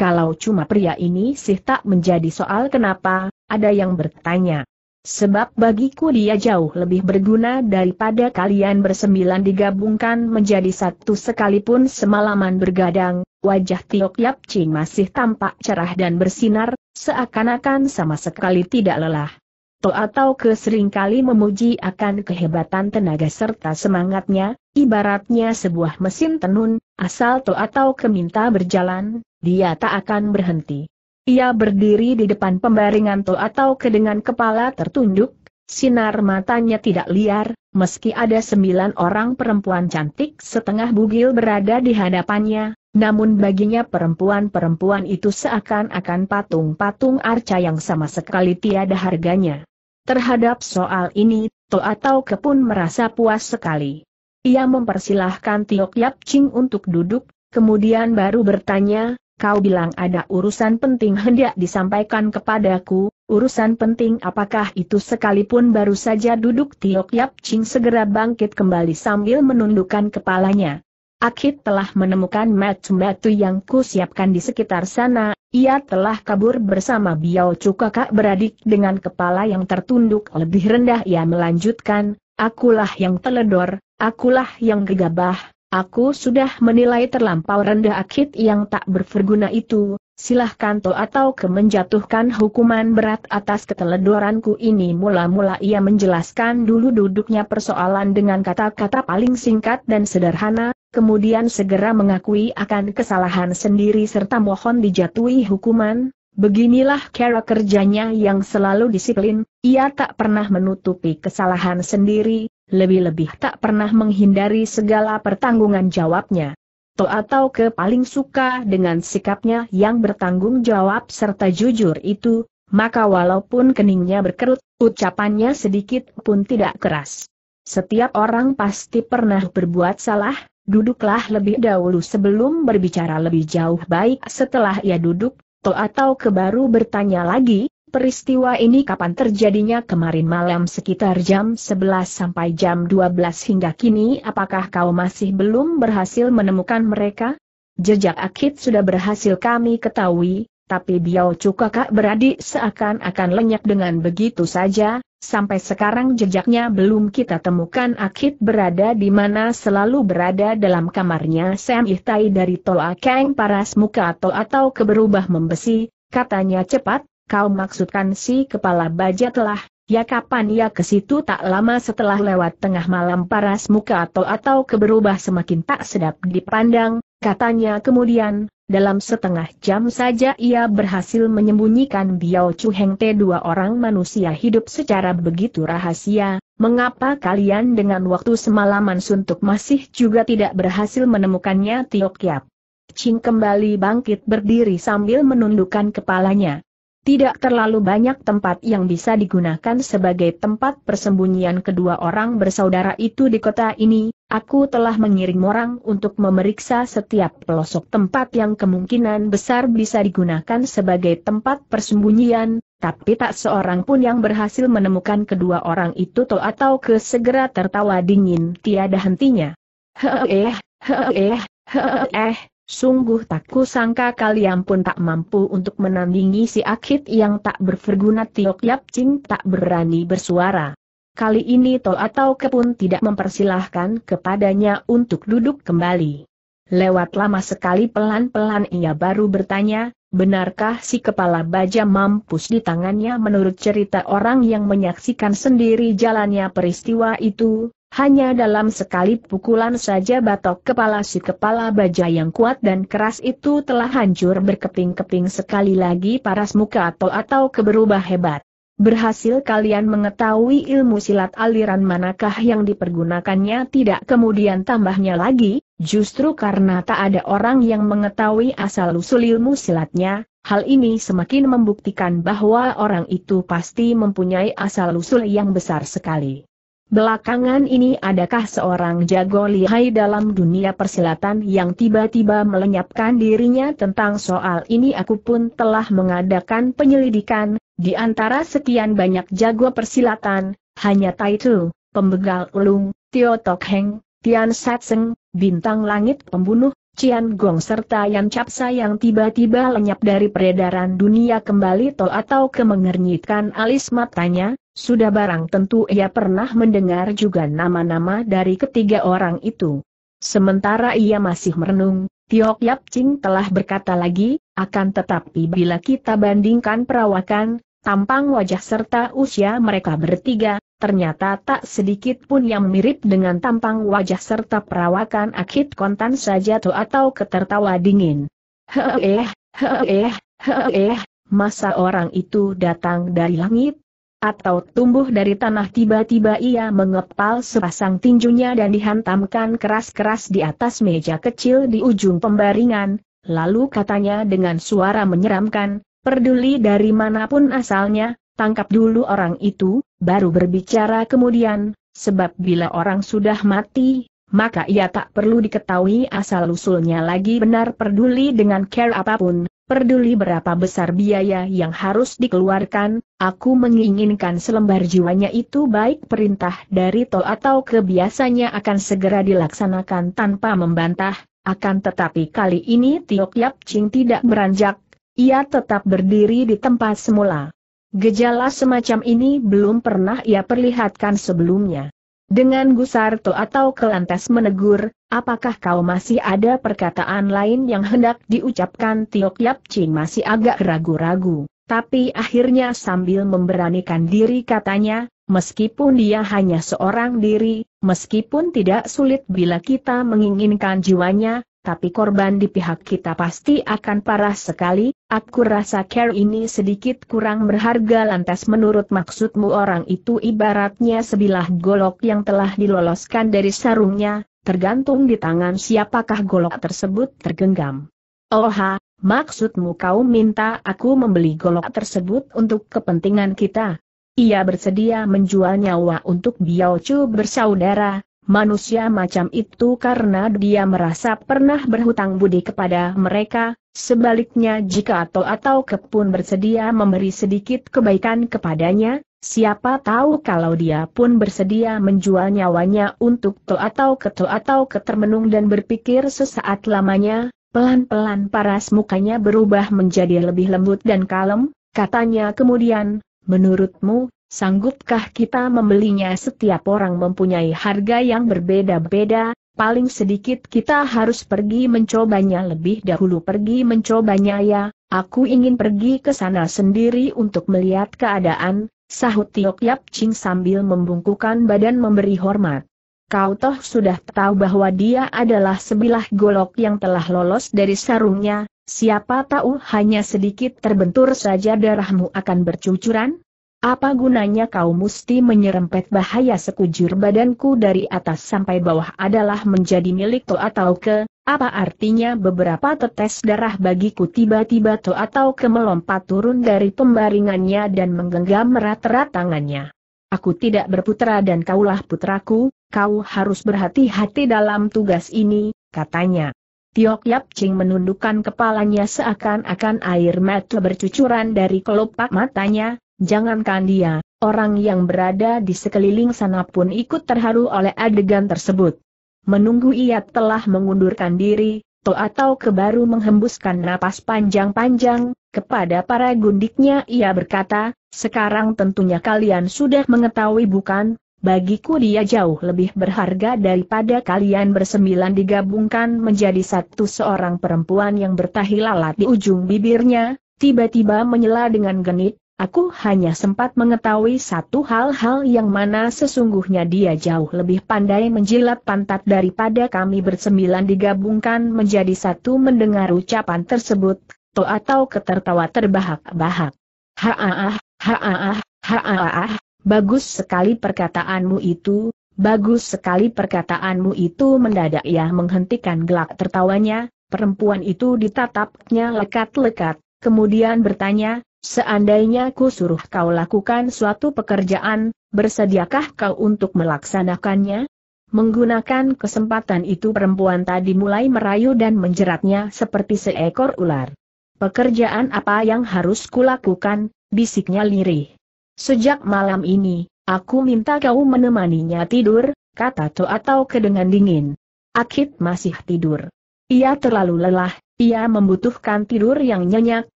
Kalau cuma pria ini sih tak menjadi soal kenapa, ada yang bertanya. Sebab bagiku dia jauh lebih berguna daripada kalian bersembilan digabungkan menjadi satu sekalipun semalaman bergadang, wajah Tiok Yap Ching masih tampak cerah dan bersinar, seakan-akan sama sekali tidak lelah. To atau seringkali memuji akan kehebatan tenaga serta semangatnya, ibaratnya sebuah mesin tenun, asal To atau keminta berjalan, dia tak akan berhenti. Ia berdiri di depan pembaringan To atau ke dengan kepala tertunduk, Sinar matanya tidak liar, meski ada sembilan orang perempuan cantik setengah bugil berada di hadapannya, namun baginya perempuan-perempuan itu seakan-akan patung-patung arca yang sama sekali tiada harganya. Terhadap soal ini, To atau Kepun merasa puas sekali. Ia mempersilahkan Tiok Yap Ching untuk duduk, kemudian baru bertanya, kau bilang ada urusan penting hendak disampaikan kepadaku, urusan penting apakah itu sekalipun baru saja duduk Tiok Yap Ching segera bangkit kembali sambil menundukkan kepalanya. Akit telah menemukan macam batu yang kusiapkan di sekitar sana, ia telah kabur bersama Biao Chu kakak beradik dengan kepala yang tertunduk lebih rendah ia melanjutkan, akulah yang teledor, akulah yang gegabah, aku sudah menilai terlampau rendah Akit yang tak berfungsi itu, silahkan to atau ke menjatuhkan hukuman berat atas keteledoranku ini mula-mula ia menjelaskan dulu duduknya persoalan dengan kata-kata paling singkat dan sederhana, kemudian segera mengakui akan kesalahan sendiri serta mohon dijatuhi hukuman, Beginilah cara kerjanya yang selalu disiplin, ia tak pernah menutupi kesalahan sendiri, lebih-lebih tak pernah menghindari segala pertanggungan jawabnya. atau ke paling suka dengan sikapnya yang bertanggung jawab serta jujur itu, maka walaupun keningnya berkerut, ucapannya sedikit pun tidak keras. Setiap orang pasti pernah berbuat salah, duduklah lebih dahulu sebelum berbicara lebih jauh baik setelah ia duduk, to atau kebaru bertanya lagi, peristiwa ini kapan terjadinya kemarin malam sekitar jam 11 sampai jam 12 hingga kini apakah kau masih belum berhasil menemukan mereka? Jejak akid sudah berhasil kami ketahui, tapi biau cukakak beradik seakan-akan lenyap dengan begitu saja, Sampai sekarang jejaknya belum kita temukan Akit berada di mana selalu berada dalam kamarnya Sam Ihtai dari Toa Kang Paras Muka atau atau keberubah membesi, katanya cepat, kau maksudkan si kepala baja telah, Ya kapan ia ke situ tak lama setelah lewat tengah malam paras muka atau atau keberubah semakin tak sedap dipandang, katanya kemudian, dalam setengah jam saja ia berhasil menyembunyikan Biao Chu Heng Te dua orang manusia hidup secara begitu rahasia, mengapa kalian dengan waktu semalaman suntuk masih juga tidak berhasil menemukannya Tio Kiap? Ching kembali bangkit berdiri sambil menundukkan kepalanya. Tidak terlalu banyak tempat yang bisa digunakan sebagai tempat persembunyian kedua orang bersaudara itu di kota ini, aku telah mengirim orang untuk memeriksa setiap pelosok tempat yang kemungkinan besar bisa digunakan sebagai tempat persembunyian, tapi tak seorang pun yang berhasil menemukan kedua orang itu atau kesegera tertawa dingin tiada hentinya. Heeh, heeh, heeh, Sungguh tak kusangka kalian pun tak mampu untuk menandingi si Akit yang tak berverguna Tiok Yap Ching tak berani bersuara. Kali ini Tol atau Kepun tidak mempersilahkan kepadanya untuk duduk kembali. Lewat lama sekali pelan-pelan ia baru bertanya, benarkah si kepala baja mampus di tangannya menurut cerita orang yang menyaksikan sendiri jalannya peristiwa itu, hanya dalam sekali pukulan saja batok kepala si kepala baja yang kuat dan keras itu telah hancur berkeping-keping sekali lagi paras muka atau atau keberubah hebat. Berhasil kalian mengetahui ilmu silat aliran manakah yang dipergunakannya tidak kemudian tambahnya lagi, justru karena tak ada orang yang mengetahui asal-usul ilmu silatnya, hal ini semakin membuktikan bahwa orang itu pasti mempunyai asal-usul yang besar sekali. Belakangan ini adakah seorang jago lihai dalam dunia persilatan yang tiba-tiba melenyapkan dirinya tentang soal ini aku pun telah mengadakan penyelidikan, di antara sekian banyak jago persilatan, hanya Taitu, pembegal ulung, Tio Tok Heng, Tian Satseng, bintang langit pembunuh, Cian Gong serta Yan Capsa yang tiba-tiba lenyap dari peredaran dunia kembali tol atau kemengernyitkan alis matanya, sudah barang tentu ia pernah mendengar juga nama-nama dari ketiga orang itu. Sementara ia masih merenung, Tiok Yap Ching telah berkata lagi, akan tetapi bila kita bandingkan perawakan, Tampang wajah serta usia mereka bertiga, ternyata tak sedikit pun yang mirip dengan tampang wajah serta perawakan Akit Kontan saja tuh atau ketertawa dingin. Hehehe, eh, hehehe, eh, hehehe, eh, masa orang itu datang dari langit? Atau tumbuh dari tanah tiba-tiba ia mengepal sepasang tinjunya dan dihantamkan keras-keras di atas meja kecil di ujung pembaringan, lalu katanya dengan suara menyeramkan, Perduli dari manapun asalnya, tangkap dulu orang itu, baru berbicara kemudian, sebab bila orang sudah mati, maka ia tak perlu diketahui asal-usulnya lagi benar peduli dengan care apapun, peduli berapa besar biaya yang harus dikeluarkan, aku menginginkan selembar jiwanya itu baik perintah dari tol atau kebiasaannya akan segera dilaksanakan tanpa membantah, akan tetapi kali ini Tio Yap Ching tidak beranjak ia tetap berdiri di tempat semula. Gejala semacam ini belum pernah ia perlihatkan sebelumnya. Dengan Gusarto atau Kelantas menegur, apakah kau masih ada perkataan lain yang hendak diucapkan Tiok Yap Chin masih agak ragu-ragu, tapi akhirnya sambil memberanikan diri katanya, meskipun dia hanya seorang diri, meskipun tidak sulit bila kita menginginkan jiwanya, tapi korban di pihak kita pasti akan parah sekali, aku rasa care ini sedikit kurang berharga lantas menurut maksudmu orang itu ibaratnya sebilah golok yang telah diloloskan dari sarungnya, tergantung di tangan siapakah golok tersebut tergenggam. Oha, maksudmu kau minta aku membeli golok tersebut untuk kepentingan kita? Ia bersedia menjual nyawa untuk Biao Chu bersaudara, manusia macam itu karena dia merasa pernah berhutang budi kepada mereka, sebaliknya jika atau atau kepun bersedia memberi sedikit kebaikan kepadanya, siapa tahu kalau dia pun bersedia menjual nyawanya untuk to atau ke To atau ke termenung dan berpikir sesaat lamanya, pelan-pelan paras mukanya berubah menjadi lebih lembut dan kalem, katanya kemudian, menurutmu, Sanggupkah kita membelinya setiap orang mempunyai harga yang berbeda-beda, paling sedikit kita harus pergi mencobanya lebih dahulu pergi mencobanya ya, aku ingin pergi ke sana sendiri untuk melihat keadaan, sahut Tiok Yap Ching sambil membungkukan badan memberi hormat. Kau toh sudah tahu bahwa dia adalah sebilah golok yang telah lolos dari sarungnya, siapa tahu hanya sedikit terbentur saja darahmu akan bercucuran? Apa gunanya kau mesti menyerempet bahaya sekujur badanku dari atas sampai bawah adalah menjadi milik to atau ke, apa artinya beberapa tetes darah bagiku tiba-tiba to atau ke melompat turun dari pembaringannya dan menggenggam merat-rat tangannya. Aku tidak berputra dan kaulah putraku, kau harus berhati-hati dalam tugas ini, katanya. Tiok Yap Ching menundukkan kepalanya seakan-akan air mata bercucuran dari kelopak matanya, Jangankan dia, orang yang berada di sekeliling sana pun ikut terharu oleh adegan tersebut. Menunggu ia telah mengundurkan diri, To atau kebaru menghembuskan napas panjang-panjang, kepada para gundiknya ia berkata, sekarang tentunya kalian sudah mengetahui bukan, bagiku dia jauh lebih berharga daripada kalian bersembilan digabungkan menjadi satu seorang perempuan yang bertahi lalat di ujung bibirnya, tiba-tiba menyela dengan genit, Aku hanya sempat mengetahui satu hal-hal yang mana sesungguhnya dia jauh lebih pandai menjilat pantat daripada kami bersembilan digabungkan menjadi satu mendengar ucapan tersebut, to atau ketertawa terbahak-bahak. Haaah, haaah, haaah, bagus sekali perkataanmu itu, bagus sekali perkataanmu itu mendadak ia menghentikan gelak tertawanya, perempuan itu ditatapnya lekat-lekat, kemudian bertanya, Seandainya ku suruh kau lakukan suatu pekerjaan, bersediakah kau untuk melaksanakannya? Menggunakan kesempatan itu perempuan tadi mulai merayu dan menjeratnya seperti seekor ular. Pekerjaan apa yang harus kulakukan, bisiknya lirih. Sejak malam ini, aku minta kau menemaninya tidur, kata To atau kedengan dingin. Akit masih tidur. Ia terlalu lelah, ia membutuhkan tidur yang nyenyak,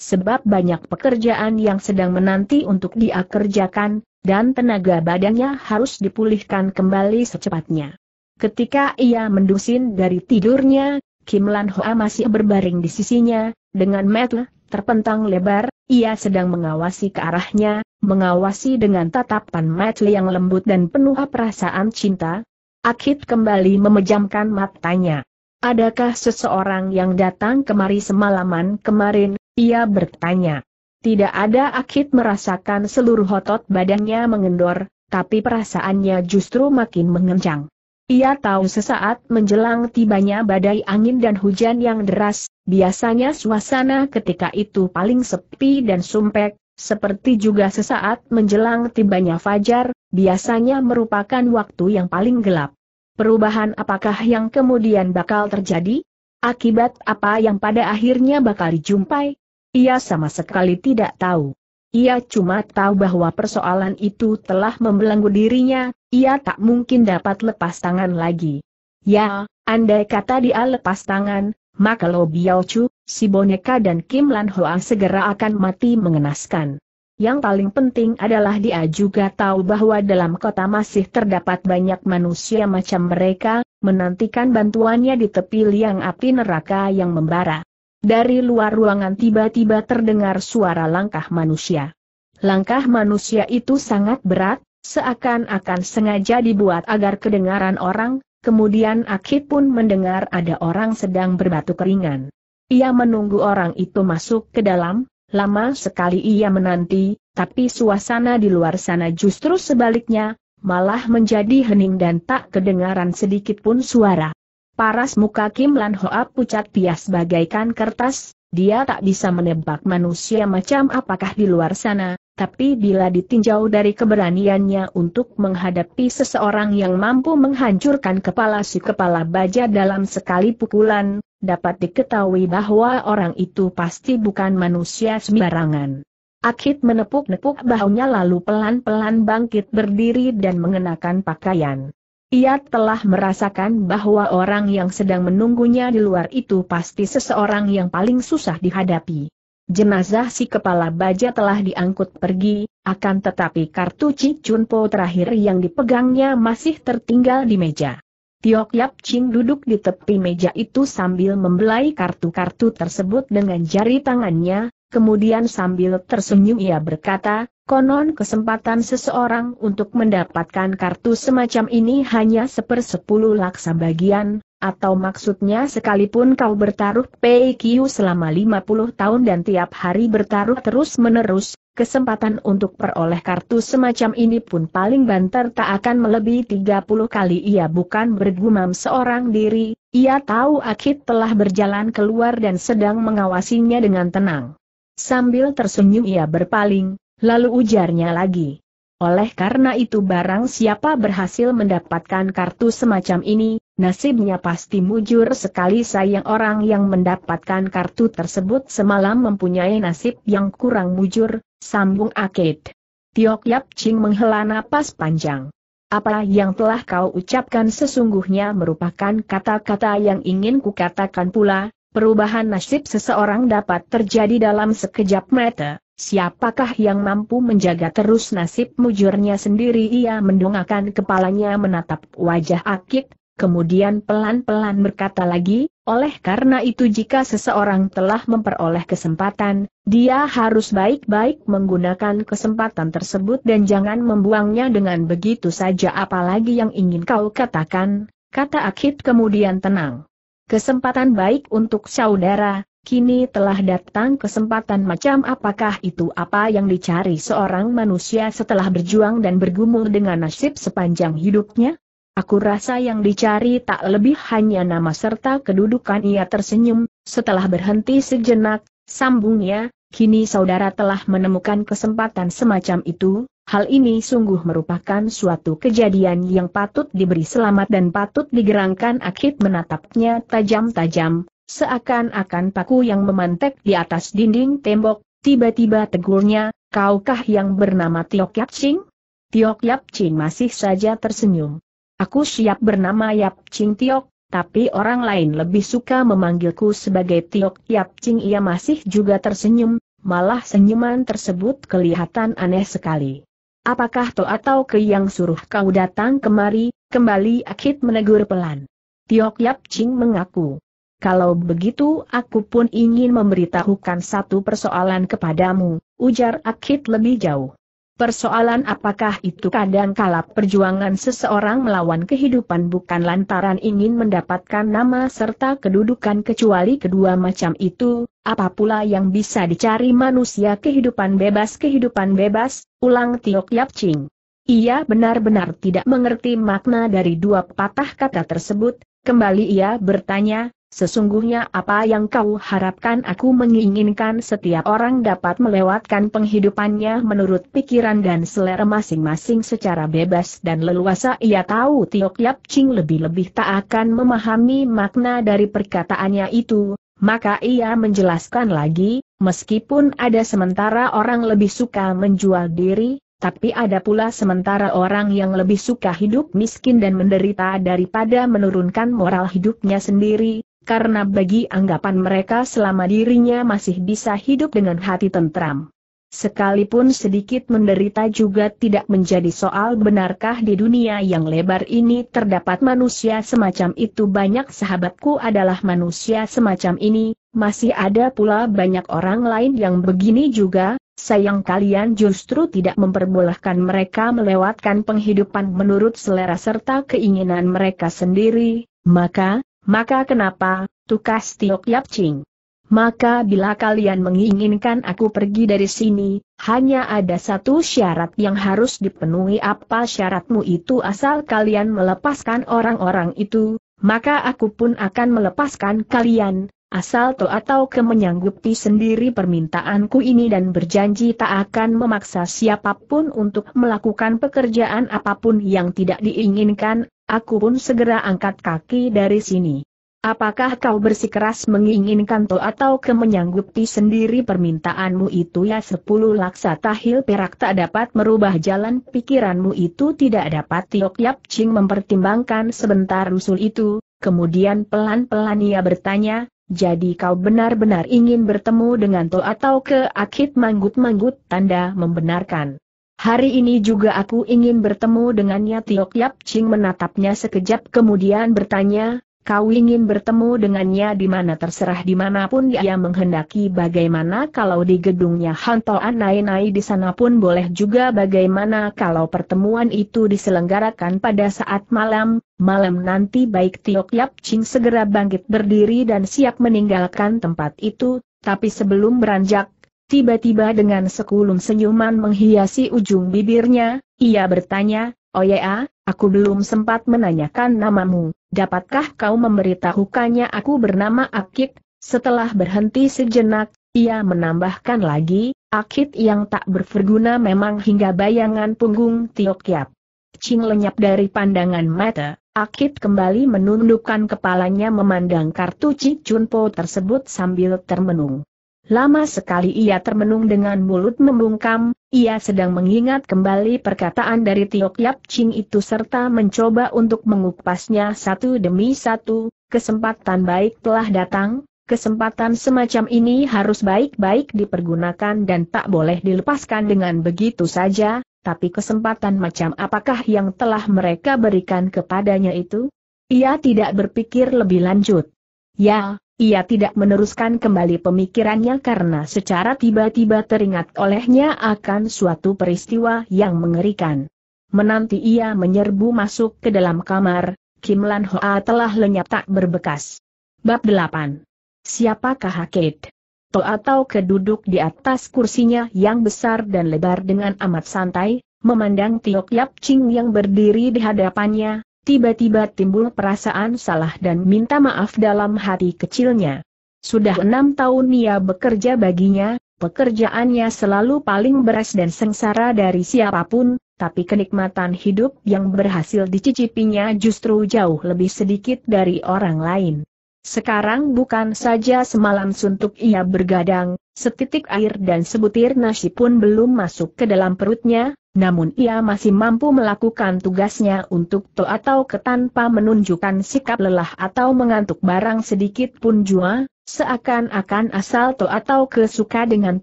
sebab banyak pekerjaan yang sedang menanti untuk dia kerjakan, dan tenaga badannya harus dipulihkan kembali secepatnya. Ketika ia mendusin dari tidurnya, Kim Lan Hoa masih berbaring di sisinya, dengan mata terpentang lebar, ia sedang mengawasi ke arahnya, mengawasi dengan tatapan mata yang lembut dan penuh perasaan cinta. Akhid kembali memejamkan matanya. Adakah seseorang yang datang kemari semalaman kemarin, ia bertanya. Tidak ada Akit merasakan seluruh otot badannya mengendor, tapi perasaannya justru makin mengencang. Ia tahu sesaat menjelang tibanya badai angin dan hujan yang deras, biasanya suasana ketika itu paling sepi dan sumpek, seperti juga sesaat menjelang tibanya fajar, biasanya merupakan waktu yang paling gelap. Perubahan apakah yang kemudian bakal terjadi? Akibat apa yang pada akhirnya bakal dijumpai? Ia sama sekali tidak tahu. Ia cuma tahu bahwa persoalan itu telah membelenggu dirinya, ia tak mungkin dapat lepas tangan lagi. Ya, andai kata dia lepas tangan, maka Lo Biao Chu, si boneka dan Kim Lan Hoa segera akan mati mengenaskan. Yang paling penting adalah dia juga tahu bahwa dalam kota masih terdapat banyak manusia macam mereka, menantikan bantuannya di tepi liang api neraka yang membara. Dari luar ruangan tiba-tiba terdengar suara langkah manusia. Langkah manusia itu sangat berat, seakan-akan sengaja dibuat agar kedengaran orang, kemudian Akit pun mendengar ada orang sedang berbatu keringan. Ia menunggu orang itu masuk ke dalam, lama sekali ia menanti, tapi suasana di luar sana justru sebaliknya, malah menjadi hening dan tak kedengaran sedikit pun suara. Paras muka Kim Lan Hoa pucat pias bagaikan kertas, dia tak bisa menebak manusia macam apakah di luar sana, tapi bila ditinjau dari keberaniannya untuk menghadapi seseorang yang mampu menghancurkan kepala si kepala baja dalam sekali pukulan, dapat diketahui bahwa orang itu pasti bukan manusia sembarangan. Akit menepuk-nepuk bahunya lalu pelan-pelan bangkit berdiri dan mengenakan pakaian. Ia telah merasakan bahwa orang yang sedang menunggunya di luar itu pasti seseorang yang paling susah dihadapi. Jenazah si kepala baja telah diangkut pergi, akan tetapi kartu Cicunpo terakhir yang dipegangnya masih tertinggal di meja. Tiok Yap Ching duduk di tepi meja itu sambil membelai kartu-kartu tersebut dengan jari tangannya, Kemudian sambil tersenyum ia berkata, konon kesempatan seseorang untuk mendapatkan kartu semacam ini hanya sepersepuluh laksa bagian, atau maksudnya sekalipun kau bertaruh PQ selama lima puluh tahun dan tiap hari bertaruh terus-menerus, kesempatan untuk peroleh kartu semacam ini pun paling banter tak akan melebihi tiga puluh kali ia bukan bergumam seorang diri, ia tahu Akit telah berjalan keluar dan sedang mengawasinya dengan tenang. Sambil tersenyum ia berpaling, lalu ujarnya lagi. Oleh karena itu barang siapa berhasil mendapatkan kartu semacam ini, nasibnya pasti mujur sekali sayang orang yang mendapatkan kartu tersebut semalam mempunyai nasib yang kurang mujur, sambung Akid. Tiok Yap Ching menghela napas panjang. Apa yang telah kau ucapkan sesungguhnya merupakan kata-kata yang ingin kukatakan pula, Perubahan nasib seseorang dapat terjadi dalam sekejap mata. Siapakah yang mampu menjaga terus nasib mujurnya sendiri? Ia mendongakkan kepalanya menatap wajah Akik, kemudian pelan-pelan berkata lagi, oleh karena itu jika seseorang telah memperoleh kesempatan, dia harus baik-baik menggunakan kesempatan tersebut dan jangan membuangnya dengan begitu saja apalagi yang ingin kau katakan, kata Akit kemudian tenang. Kesempatan baik untuk saudara, kini telah datang kesempatan macam apakah itu apa yang dicari seorang manusia setelah berjuang dan bergumul dengan nasib sepanjang hidupnya? Aku rasa yang dicari tak lebih hanya nama serta kedudukan ia tersenyum, setelah berhenti sejenak, sambungnya, kini saudara telah menemukan kesempatan semacam itu, Hal ini sungguh merupakan suatu kejadian yang patut diberi selamat dan patut digerangkan Akib menatapnya tajam-tajam, seakan-akan paku yang memantek di atas dinding tembok, tiba-tiba tegurnya, kaukah yang bernama Tiok Yap Ching? Tiok Yap Ching masih saja tersenyum. Aku siap bernama Yap Ching Tiok, tapi orang lain lebih suka memanggilku sebagai Tiok Yap Ching ia masih juga tersenyum, malah senyuman tersebut kelihatan aneh sekali. Apakah Toa atau Ke yang suruh kau datang kemari? Kembali Akit menegur pelan. Tiok Yap Ching mengaku. Kalau begitu aku pun ingin memberitahukan satu persoalan kepadamu, ujar Akit lebih jauh. Persoalan apakah itu kadang kalap perjuangan seseorang melawan kehidupan bukan lantaran ingin mendapatkan nama serta kedudukan kecuali kedua macam itu, apa pula yang bisa dicari manusia kehidupan bebas kehidupan bebas, ulang Tiok Yap Ching. Ia benar-benar tidak mengerti makna dari dua patah kata tersebut, kembali ia bertanya, Sesungguhnya apa yang kau harapkan aku menginginkan setiap orang dapat melewatkan penghidupannya menurut pikiran dan selera masing-masing secara bebas dan leluasa ia tahu Tiok Yap Ching lebih-lebih tak akan memahami makna dari perkataannya itu, maka ia menjelaskan lagi, meskipun ada sementara orang lebih suka menjual diri, tapi ada pula sementara orang yang lebih suka hidup miskin dan menderita daripada menurunkan moral hidupnya sendiri, karena bagi anggapan mereka selama dirinya masih bisa hidup dengan hati tentram. Sekalipun sedikit menderita juga tidak menjadi soal benarkah di dunia yang lebar ini terdapat manusia semacam itu banyak sahabatku adalah manusia semacam ini, masih ada pula banyak orang lain yang begini juga, sayang kalian justru tidak memperbolehkan mereka melewatkan penghidupan menurut selera serta keinginan mereka sendiri, maka, maka kenapa, tukas Tiok Yap Ching? Maka bila kalian menginginkan aku pergi dari sini, hanya ada satu syarat yang harus dipenuhi apa syaratmu itu asal kalian melepaskan orang-orang itu, maka aku pun akan melepaskan kalian, asal to atau menyanggupi sendiri permintaanku ini dan berjanji tak akan memaksa siapapun untuk melakukan pekerjaan apapun yang tidak diinginkan, Aku pun segera angkat kaki dari sini. Apakah kau bersikeras menginginkan to atau menyanggupi sendiri permintaanmu itu ya sepuluh laksa tahil perak tak dapat merubah jalan pikiranmu itu tidak dapat Tiok Yap Ching mempertimbangkan sebentar usul itu, kemudian pelan-pelan ia bertanya, jadi kau benar-benar ingin bertemu dengan To atau ke Akit Manggut-Manggut tanda membenarkan. Hari ini juga aku ingin bertemu dengannya Tio Yap Ching menatapnya sekejap kemudian bertanya, kau ingin bertemu dengannya di mana terserah dimanapun dia menghendaki bagaimana kalau di gedungnya Hanto Anai-Nai di sana pun boleh juga bagaimana kalau pertemuan itu diselenggarakan pada saat malam, malam nanti baik Tio Yap Ching segera bangkit berdiri dan siap meninggalkan tempat itu, tapi sebelum beranjak Tiba-tiba dengan sekulum senyuman menghiasi ujung bibirnya, ia bertanya, Oh ya, ah, aku belum sempat menanyakan namamu, dapatkah kau memberitahukannya aku bernama Akit? Setelah berhenti sejenak, ia menambahkan lagi, Akit yang tak berguna memang hingga bayangan punggung Yap. Cing lenyap dari pandangan mata, Akit kembali menundukkan kepalanya memandang kartu Cik tersebut sambil termenung. Lama sekali ia termenung dengan mulut membungkam, ia sedang mengingat kembali perkataan dari Tio Yap Ching itu serta mencoba untuk mengupasnya satu demi satu, kesempatan baik telah datang, kesempatan semacam ini harus baik-baik dipergunakan dan tak boleh dilepaskan dengan begitu saja, tapi kesempatan macam apakah yang telah mereka berikan kepadanya itu? Ia tidak berpikir lebih lanjut. Ya, ia tidak meneruskan kembali pemikirannya karena secara tiba-tiba teringat olehnya akan suatu peristiwa yang mengerikan. Menanti ia menyerbu masuk ke dalam kamar, Kim Lan Hoa telah lenyap tak berbekas. Bab 8. Siapakah Hakid? To atau keduduk di atas kursinya yang besar dan lebar dengan amat santai, memandang Tiok Yap Ching yang berdiri di hadapannya, tiba-tiba timbul perasaan salah dan minta maaf dalam hati kecilnya. Sudah enam tahun ia bekerja baginya, pekerjaannya selalu paling beras dan sengsara dari siapapun, tapi kenikmatan hidup yang berhasil dicicipinya justru jauh lebih sedikit dari orang lain. Sekarang bukan saja semalam suntuk ia bergadang, setitik air dan sebutir nasi pun belum masuk ke dalam perutnya, namun ia masih mampu melakukan tugasnya untuk to atau tanpa menunjukkan sikap lelah atau mengantuk barang sedikit pun jua, seakan-akan asal to atau kesuka dengan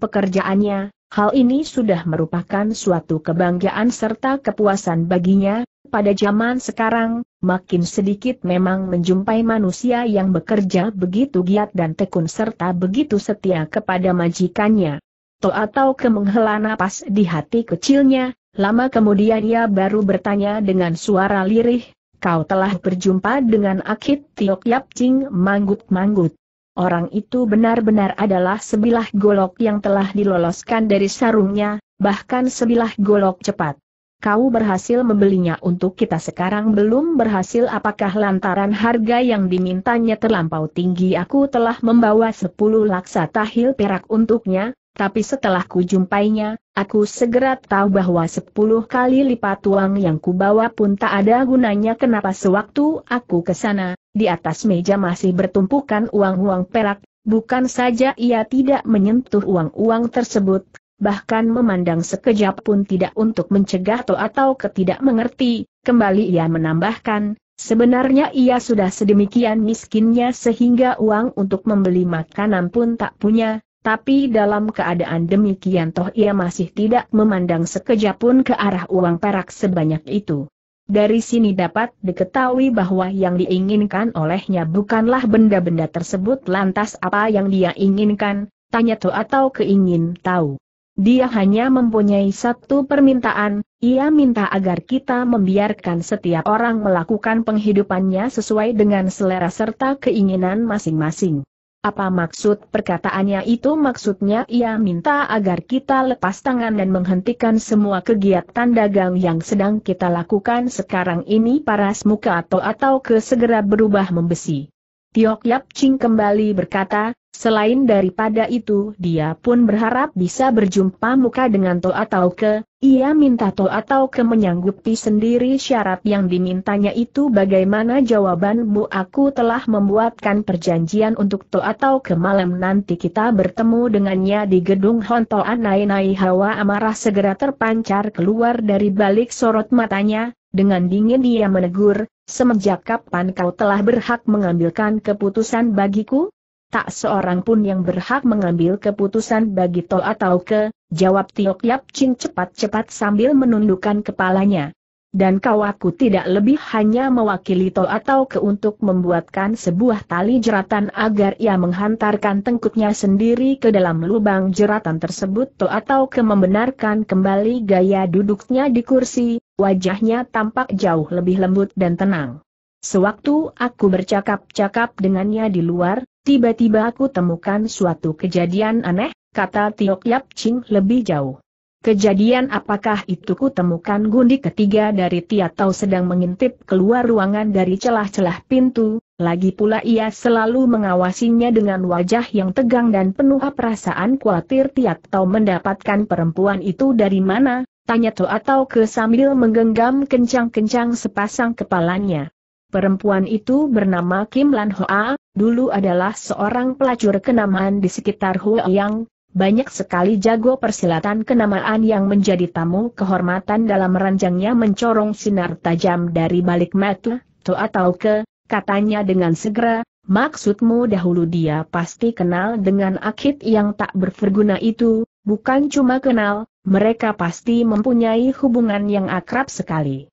pekerjaannya, hal ini sudah merupakan suatu kebanggaan serta kepuasan baginya, pada zaman sekarang, makin sedikit memang menjumpai manusia yang bekerja begitu giat dan tekun serta begitu setia kepada majikannya. To atau ke menghela napas di hati kecilnya, Lama kemudian ia baru bertanya dengan suara lirih, kau telah berjumpa dengan Akit Tiok Yap Ching manggut-manggut. Orang itu benar-benar adalah sebilah golok yang telah diloloskan dari sarungnya, bahkan sebilah golok cepat. Kau berhasil membelinya untuk kita sekarang belum berhasil apakah lantaran harga yang dimintanya terlampau tinggi aku telah membawa 10 laksa tahil perak untuknya, tapi setelah kujumpainya, aku segera tahu bahwa sepuluh kali lipat uang yang kubawa pun tak ada gunanya kenapa sewaktu aku ke sana, di atas meja masih bertumpukan uang-uang perak, bukan saja ia tidak menyentuh uang-uang tersebut, bahkan memandang sekejap pun tidak untuk mencegah atau ketidak atau mengerti. kembali ia menambahkan, Sebenarnya ia sudah sedemikian miskinnya sehingga uang untuk membeli makanan pun tak punya, tapi dalam keadaan demikian toh ia masih tidak memandang sekejap pun ke arah uang perak sebanyak itu. Dari sini dapat diketahui bahwa yang diinginkan olehnya bukanlah benda-benda tersebut lantas apa yang dia inginkan, tanya tuh atau keingin tahu. Dia hanya mempunyai satu permintaan, ia minta agar kita membiarkan setiap orang melakukan penghidupannya sesuai dengan selera serta keinginan masing-masing. Apa maksud perkataannya itu? Maksudnya ia minta agar kita lepas tangan dan menghentikan semua kegiatan dagang yang sedang kita lakukan sekarang ini para semuka atau atau kesegera berubah membesi. Tiok Yap Ching kembali berkata, selain daripada itu dia pun berharap bisa berjumpa muka dengan To atau ke, ia minta to atau kemenyanggupi sendiri syarat yang dimintanya itu bagaimana jawabanmu aku telah membuatkan perjanjian untuk to atau ke malam nanti kita bertemu dengannya di gedung hontoan Anai-nai hawa amarah segera terpancar keluar dari balik sorot matanya, dengan dingin dia menegur, semenjak kapan kau telah berhak mengambilkan keputusan bagiku? tak seorang pun yang berhak mengambil keputusan bagi To atau Ke, jawab Tiok Yap Ching cepat-cepat sambil menundukkan kepalanya. Dan kau aku tidak lebih hanya mewakili To atau Ke untuk membuatkan sebuah tali jeratan agar ia menghantarkan tengkuknya sendiri ke dalam lubang jeratan tersebut To atau Ke membenarkan kembali gaya duduknya di kursi, wajahnya tampak jauh lebih lembut dan tenang. Sewaktu aku bercakap-cakap dengannya di luar, Tiba-tiba aku temukan suatu kejadian aneh, kata Tio Yap Ching lebih jauh. Kejadian apakah itu ku temukan gundi ketiga dari Tia Tau sedang mengintip keluar ruangan dari celah-celah pintu, lagi pula ia selalu mengawasinya dengan wajah yang tegang dan penuh perasaan khawatir Tia Tau mendapatkan perempuan itu dari mana, tanya atau ke sambil menggenggam kencang-kencang sepasang kepalanya. Perempuan itu bernama Kim Lan Hoa, dulu adalah seorang pelacur kenamaan di sekitar Yang. banyak sekali jago persilatan kenamaan yang menjadi tamu kehormatan dalam ranjangnya mencorong sinar tajam dari balik mata, to atau ke, katanya dengan segera, maksudmu dahulu dia pasti kenal dengan akid yang tak berverguna itu, bukan cuma kenal, mereka pasti mempunyai hubungan yang akrab sekali.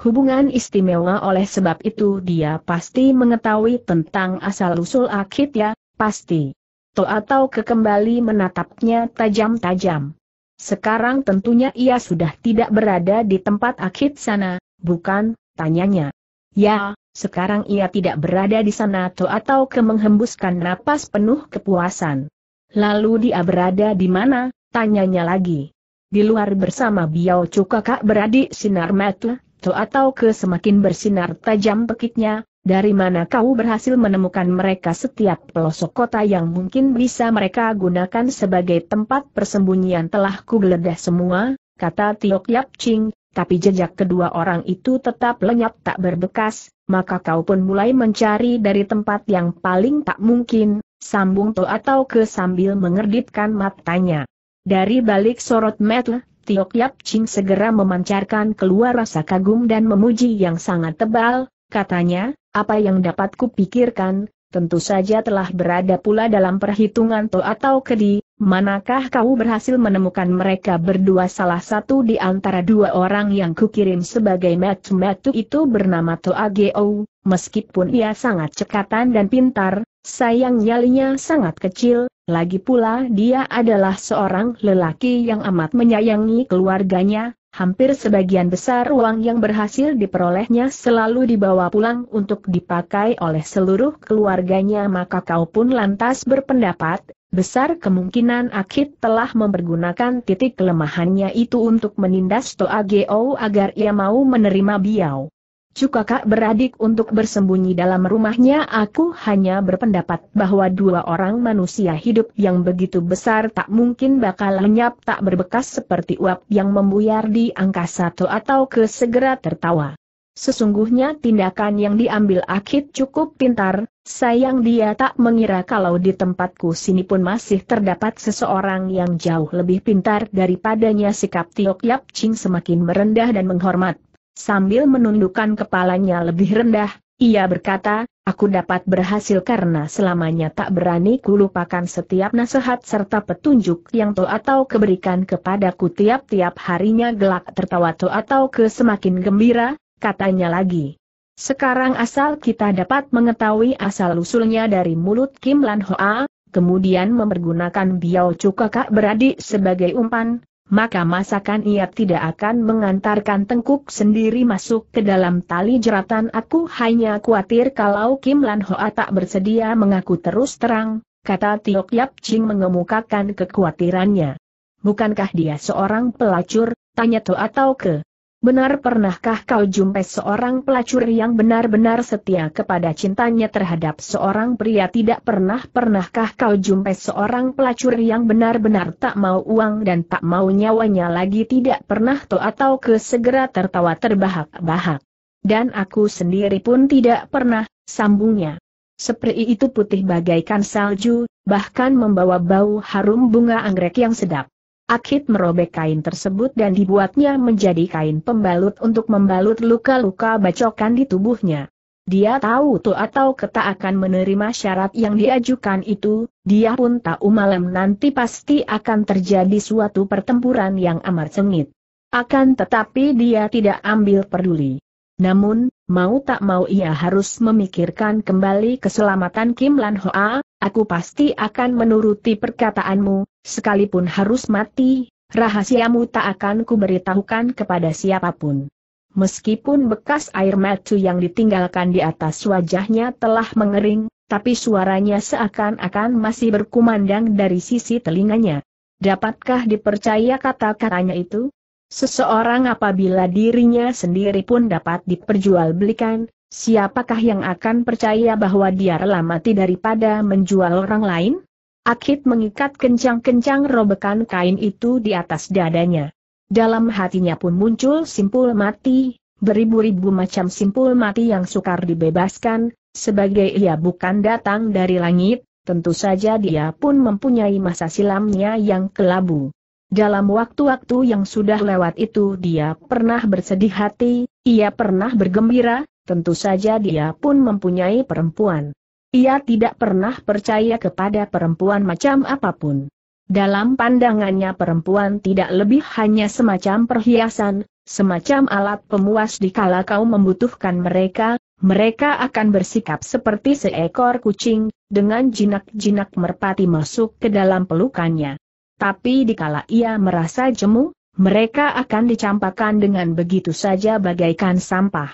Hubungan istimewa oleh sebab itu dia pasti mengetahui tentang asal-usul ya, pasti. To atau kekembali menatapnya tajam-tajam. Sekarang tentunya ia sudah tidak berada di tempat Akit sana, bukan, tanyanya. Ya, sekarang ia tidak berada di sana To atau ke menghembuskan napas penuh kepuasan. Lalu dia berada di mana, tanyanya lagi. Di luar bersama Biao Cuka Kak beradik Sinar Metle, atau ke semakin bersinar tajam pekitnya, dari mana kau berhasil menemukan mereka setiap pelosok kota yang mungkin bisa mereka gunakan sebagai tempat persembunyian telah kugeledah semua, kata Tiok Yap Ching, tapi jejak kedua orang itu tetap lenyap tak berbekas, maka kau pun mulai mencari dari tempat yang paling tak mungkin, sambung To atau ke sambil mengerdipkan matanya. Dari balik sorot mata, Tiok Yap Ching segera memancarkan keluar rasa kagum dan memuji yang sangat tebal, katanya, apa yang dapat kupikirkan, tentu saja telah berada pula dalam perhitungan To atau Kedi, manakah kau berhasil menemukan mereka berdua salah satu di antara dua orang yang kukirim sebagai metu-metu itu bernama To Ageo, meskipun ia sangat cekatan dan pintar, sayang nyalinya sangat kecil, lagi pula dia adalah seorang lelaki yang amat menyayangi keluarganya, hampir sebagian besar uang yang berhasil diperolehnya selalu dibawa pulang untuk dipakai oleh seluruh keluarganya maka kau pun lantas berpendapat, besar kemungkinan Akit telah mempergunakan titik kelemahannya itu untuk menindas Toa Geo agar ia mau menerima Biao. Cukakak beradik untuk bersembunyi dalam rumahnya aku hanya berpendapat bahwa dua orang manusia hidup yang begitu besar tak mungkin bakal lenyap tak berbekas seperti uap yang membuyar di angkasa atau kesegera tertawa. Sesungguhnya tindakan yang diambil Akid cukup pintar, sayang dia tak mengira kalau di tempatku sini pun masih terdapat seseorang yang jauh lebih pintar daripadanya sikap Tiok Yap Ching semakin merendah dan menghormat Sambil menundukkan kepalanya lebih rendah, ia berkata, aku dapat berhasil karena selamanya tak berani kulupakan setiap nasihat serta petunjuk yang to atau keberikan kepadaku tiap-tiap harinya gelak tertawa to atau ke semakin gembira, katanya lagi. Sekarang asal kita dapat mengetahui asal-usulnya dari mulut Kim Lan Hoa, kemudian mempergunakan Biao Chu kakak beradik sebagai umpan, maka masakan ia tidak akan mengantarkan tengkuk sendiri masuk ke dalam tali jeratan aku hanya khawatir kalau Kim Lan Hoa tak bersedia mengaku terus terang, kata Tiok Yap Ching mengemukakan kekhawatirannya. Bukankah dia seorang pelacur, tanya To atau ke? Benar pernahkah kau jumpai seorang pelacur yang benar-benar setia kepada cintanya terhadap seorang pria tidak pernah pernahkah kau jumpai seorang pelacur yang benar-benar tak mau uang dan tak mau nyawanya lagi tidak pernah to atau segera tertawa terbahak-bahak. Dan aku sendiri pun tidak pernah, sambungnya. Seperti itu putih bagaikan salju, bahkan membawa bau harum bunga anggrek yang sedap. Akit merobek kain tersebut dan dibuatnya menjadi kain pembalut untuk membalut luka-luka bacokan di tubuhnya. Dia tahu tuh atau keta akan menerima syarat yang diajukan itu, dia pun tahu malam nanti pasti akan terjadi suatu pertempuran yang amat sengit. Akan tetapi dia tidak ambil peduli. Namun, mau tak mau ia harus memikirkan kembali keselamatan Kim Lan Hoa, aku pasti akan menuruti perkataanmu, Sekalipun harus mati, rahasiamu tak akan kuberitahukan kepada siapapun. Meskipun bekas air mata yang ditinggalkan di atas wajahnya telah mengering, tapi suaranya seakan-akan masih berkumandang dari sisi telinganya. Dapatkah dipercaya kata-katanya itu? Seseorang apabila dirinya sendiri pun dapat diperjualbelikan, siapakah yang akan percaya bahwa dia rela mati daripada menjual orang lain? Akit mengikat kencang-kencang robekan kain itu di atas dadanya. Dalam hatinya pun muncul simpul mati, beribu-ribu macam simpul mati yang sukar dibebaskan, sebagai ia bukan datang dari langit, tentu saja dia pun mempunyai masa silamnya yang kelabu. Dalam waktu-waktu yang sudah lewat itu dia pernah bersedih hati, ia pernah bergembira, tentu saja dia pun mempunyai perempuan. Ia tidak pernah percaya kepada perempuan macam apapun. Dalam pandangannya perempuan tidak lebih hanya semacam perhiasan, semacam alat pemuas dikala kau membutuhkan mereka, mereka akan bersikap seperti seekor kucing, dengan jinak-jinak merpati masuk ke dalam pelukannya. Tapi dikala ia merasa jemu, mereka akan dicampakkan dengan begitu saja bagaikan sampah.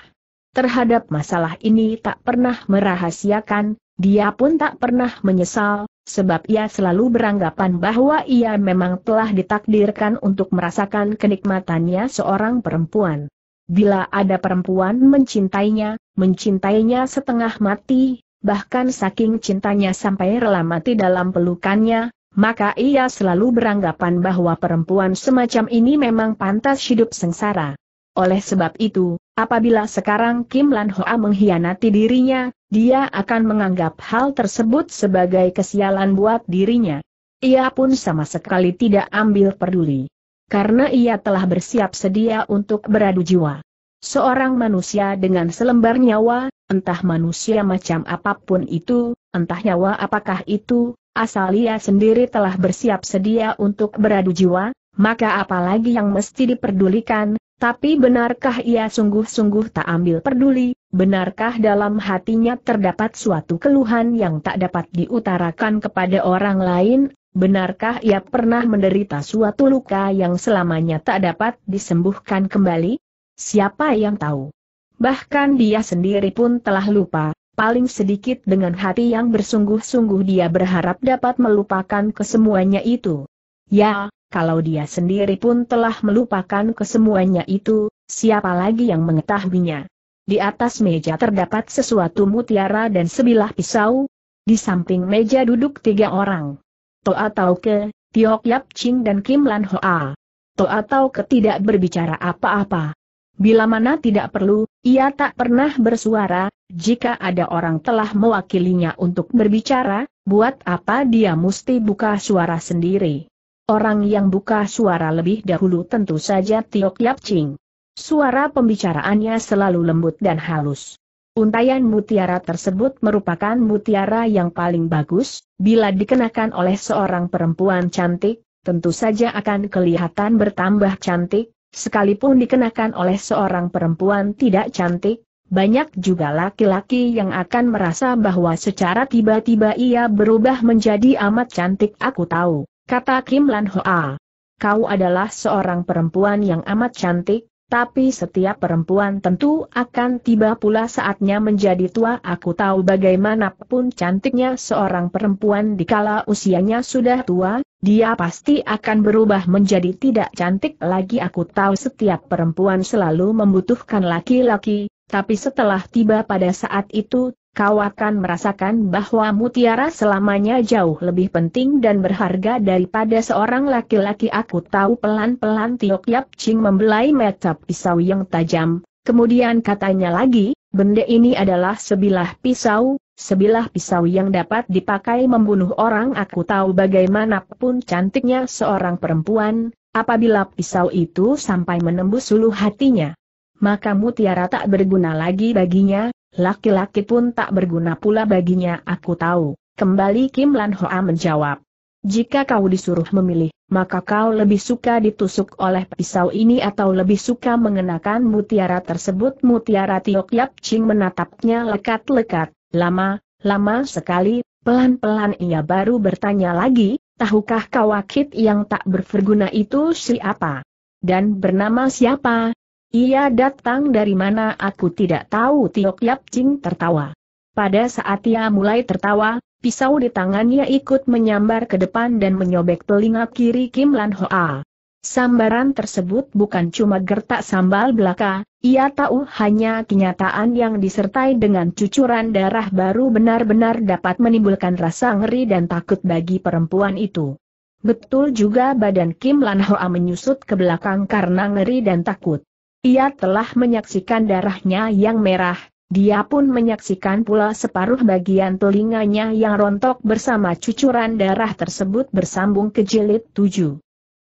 Terhadap masalah ini tak pernah merahasiakan, dia pun tak pernah menyesal, sebab ia selalu beranggapan bahwa ia memang telah ditakdirkan untuk merasakan kenikmatannya seorang perempuan. Bila ada perempuan mencintainya, mencintainya setengah mati, bahkan saking cintanya sampai rela mati dalam pelukannya, maka ia selalu beranggapan bahwa perempuan semacam ini memang pantas hidup sengsara. Oleh sebab itu, Apabila sekarang Kim Lan Hoa mengkhianati dirinya, dia akan menganggap hal tersebut sebagai kesialan buat dirinya. Ia pun sama sekali tidak ambil peduli. Karena ia telah bersiap sedia untuk beradu jiwa. Seorang manusia dengan selembar nyawa, entah manusia macam apapun itu, entah nyawa apakah itu, asal ia sendiri telah bersiap sedia untuk beradu jiwa, maka apalagi yang mesti diperdulikan, tapi benarkah ia sungguh-sungguh tak ambil peduli, benarkah dalam hatinya terdapat suatu keluhan yang tak dapat diutarakan kepada orang lain, benarkah ia pernah menderita suatu luka yang selamanya tak dapat disembuhkan kembali? Siapa yang tahu? Bahkan dia sendiri pun telah lupa, paling sedikit dengan hati yang bersungguh-sungguh dia berharap dapat melupakan kesemuanya itu. Ya, kalau dia sendiri pun telah melupakan kesemuanya itu, siapa lagi yang mengetahuinya? Di atas meja terdapat sesuatu mutiara dan sebilah pisau. Di samping meja duduk tiga orang. Toa Tau Ke, Tiok Yap Ching dan Kim Lan Hoa. Toa Tau Ke tidak berbicara apa-apa. Bila mana tidak perlu, ia tak pernah bersuara, jika ada orang telah mewakilinya untuk berbicara, buat apa dia mesti buka suara sendiri. Orang yang buka suara lebih dahulu tentu saja Tiok Yap Ching. Suara pembicaraannya selalu lembut dan halus. Untayan mutiara tersebut merupakan mutiara yang paling bagus, bila dikenakan oleh seorang perempuan cantik, tentu saja akan kelihatan bertambah cantik, sekalipun dikenakan oleh seorang perempuan tidak cantik, banyak juga laki-laki yang akan merasa bahwa secara tiba-tiba ia berubah menjadi amat cantik aku tahu. Kata Kim Lan Hoa. Kau adalah seorang perempuan yang amat cantik, tapi setiap perempuan tentu akan tiba pula saatnya menjadi tua. Aku tahu bagaimanapun cantiknya seorang perempuan dikala usianya sudah tua, dia pasti akan berubah menjadi tidak cantik lagi. Aku tahu setiap perempuan selalu membutuhkan laki-laki, tapi setelah tiba pada saat itu, kau akan merasakan bahwa mutiara selamanya jauh lebih penting dan berharga daripada seorang laki-laki aku tahu pelan-pelan Tiok Yap Ching membelai mata pisau yang tajam, kemudian katanya lagi, benda ini adalah sebilah pisau, sebilah pisau yang dapat dipakai membunuh orang aku tahu bagaimanapun cantiknya seorang perempuan, apabila pisau itu sampai menembus suluh hatinya. Maka mutiara tak berguna lagi baginya, Laki-laki pun tak berguna pula baginya aku tahu. Kembali Kim Lan Hoa menjawab. Jika kau disuruh memilih, maka kau lebih suka ditusuk oleh pisau ini atau lebih suka mengenakan mutiara tersebut. Mutiara Tiok Yap Ching menatapnya lekat-lekat, lama, lama sekali, pelan-pelan ia baru bertanya lagi, tahukah kau kawakit yang tak berverguna itu siapa? Dan bernama siapa? Ia datang dari mana aku tidak tahu Tio Yap Jing tertawa. Pada saat ia mulai tertawa, pisau di tangannya ikut menyambar ke depan dan menyobek telinga kiri Kim Lan Hoa. Sambaran tersebut bukan cuma gertak sambal belaka, ia tahu hanya kenyataan yang disertai dengan cucuran darah baru benar-benar dapat menimbulkan rasa ngeri dan takut bagi perempuan itu. Betul juga badan Kim Lan Hoa menyusut ke belakang karena ngeri dan takut. Ia telah menyaksikan darahnya yang merah, dia pun menyaksikan pula separuh bagian telinganya yang rontok bersama cucuran darah tersebut bersambung ke jilid tujuh.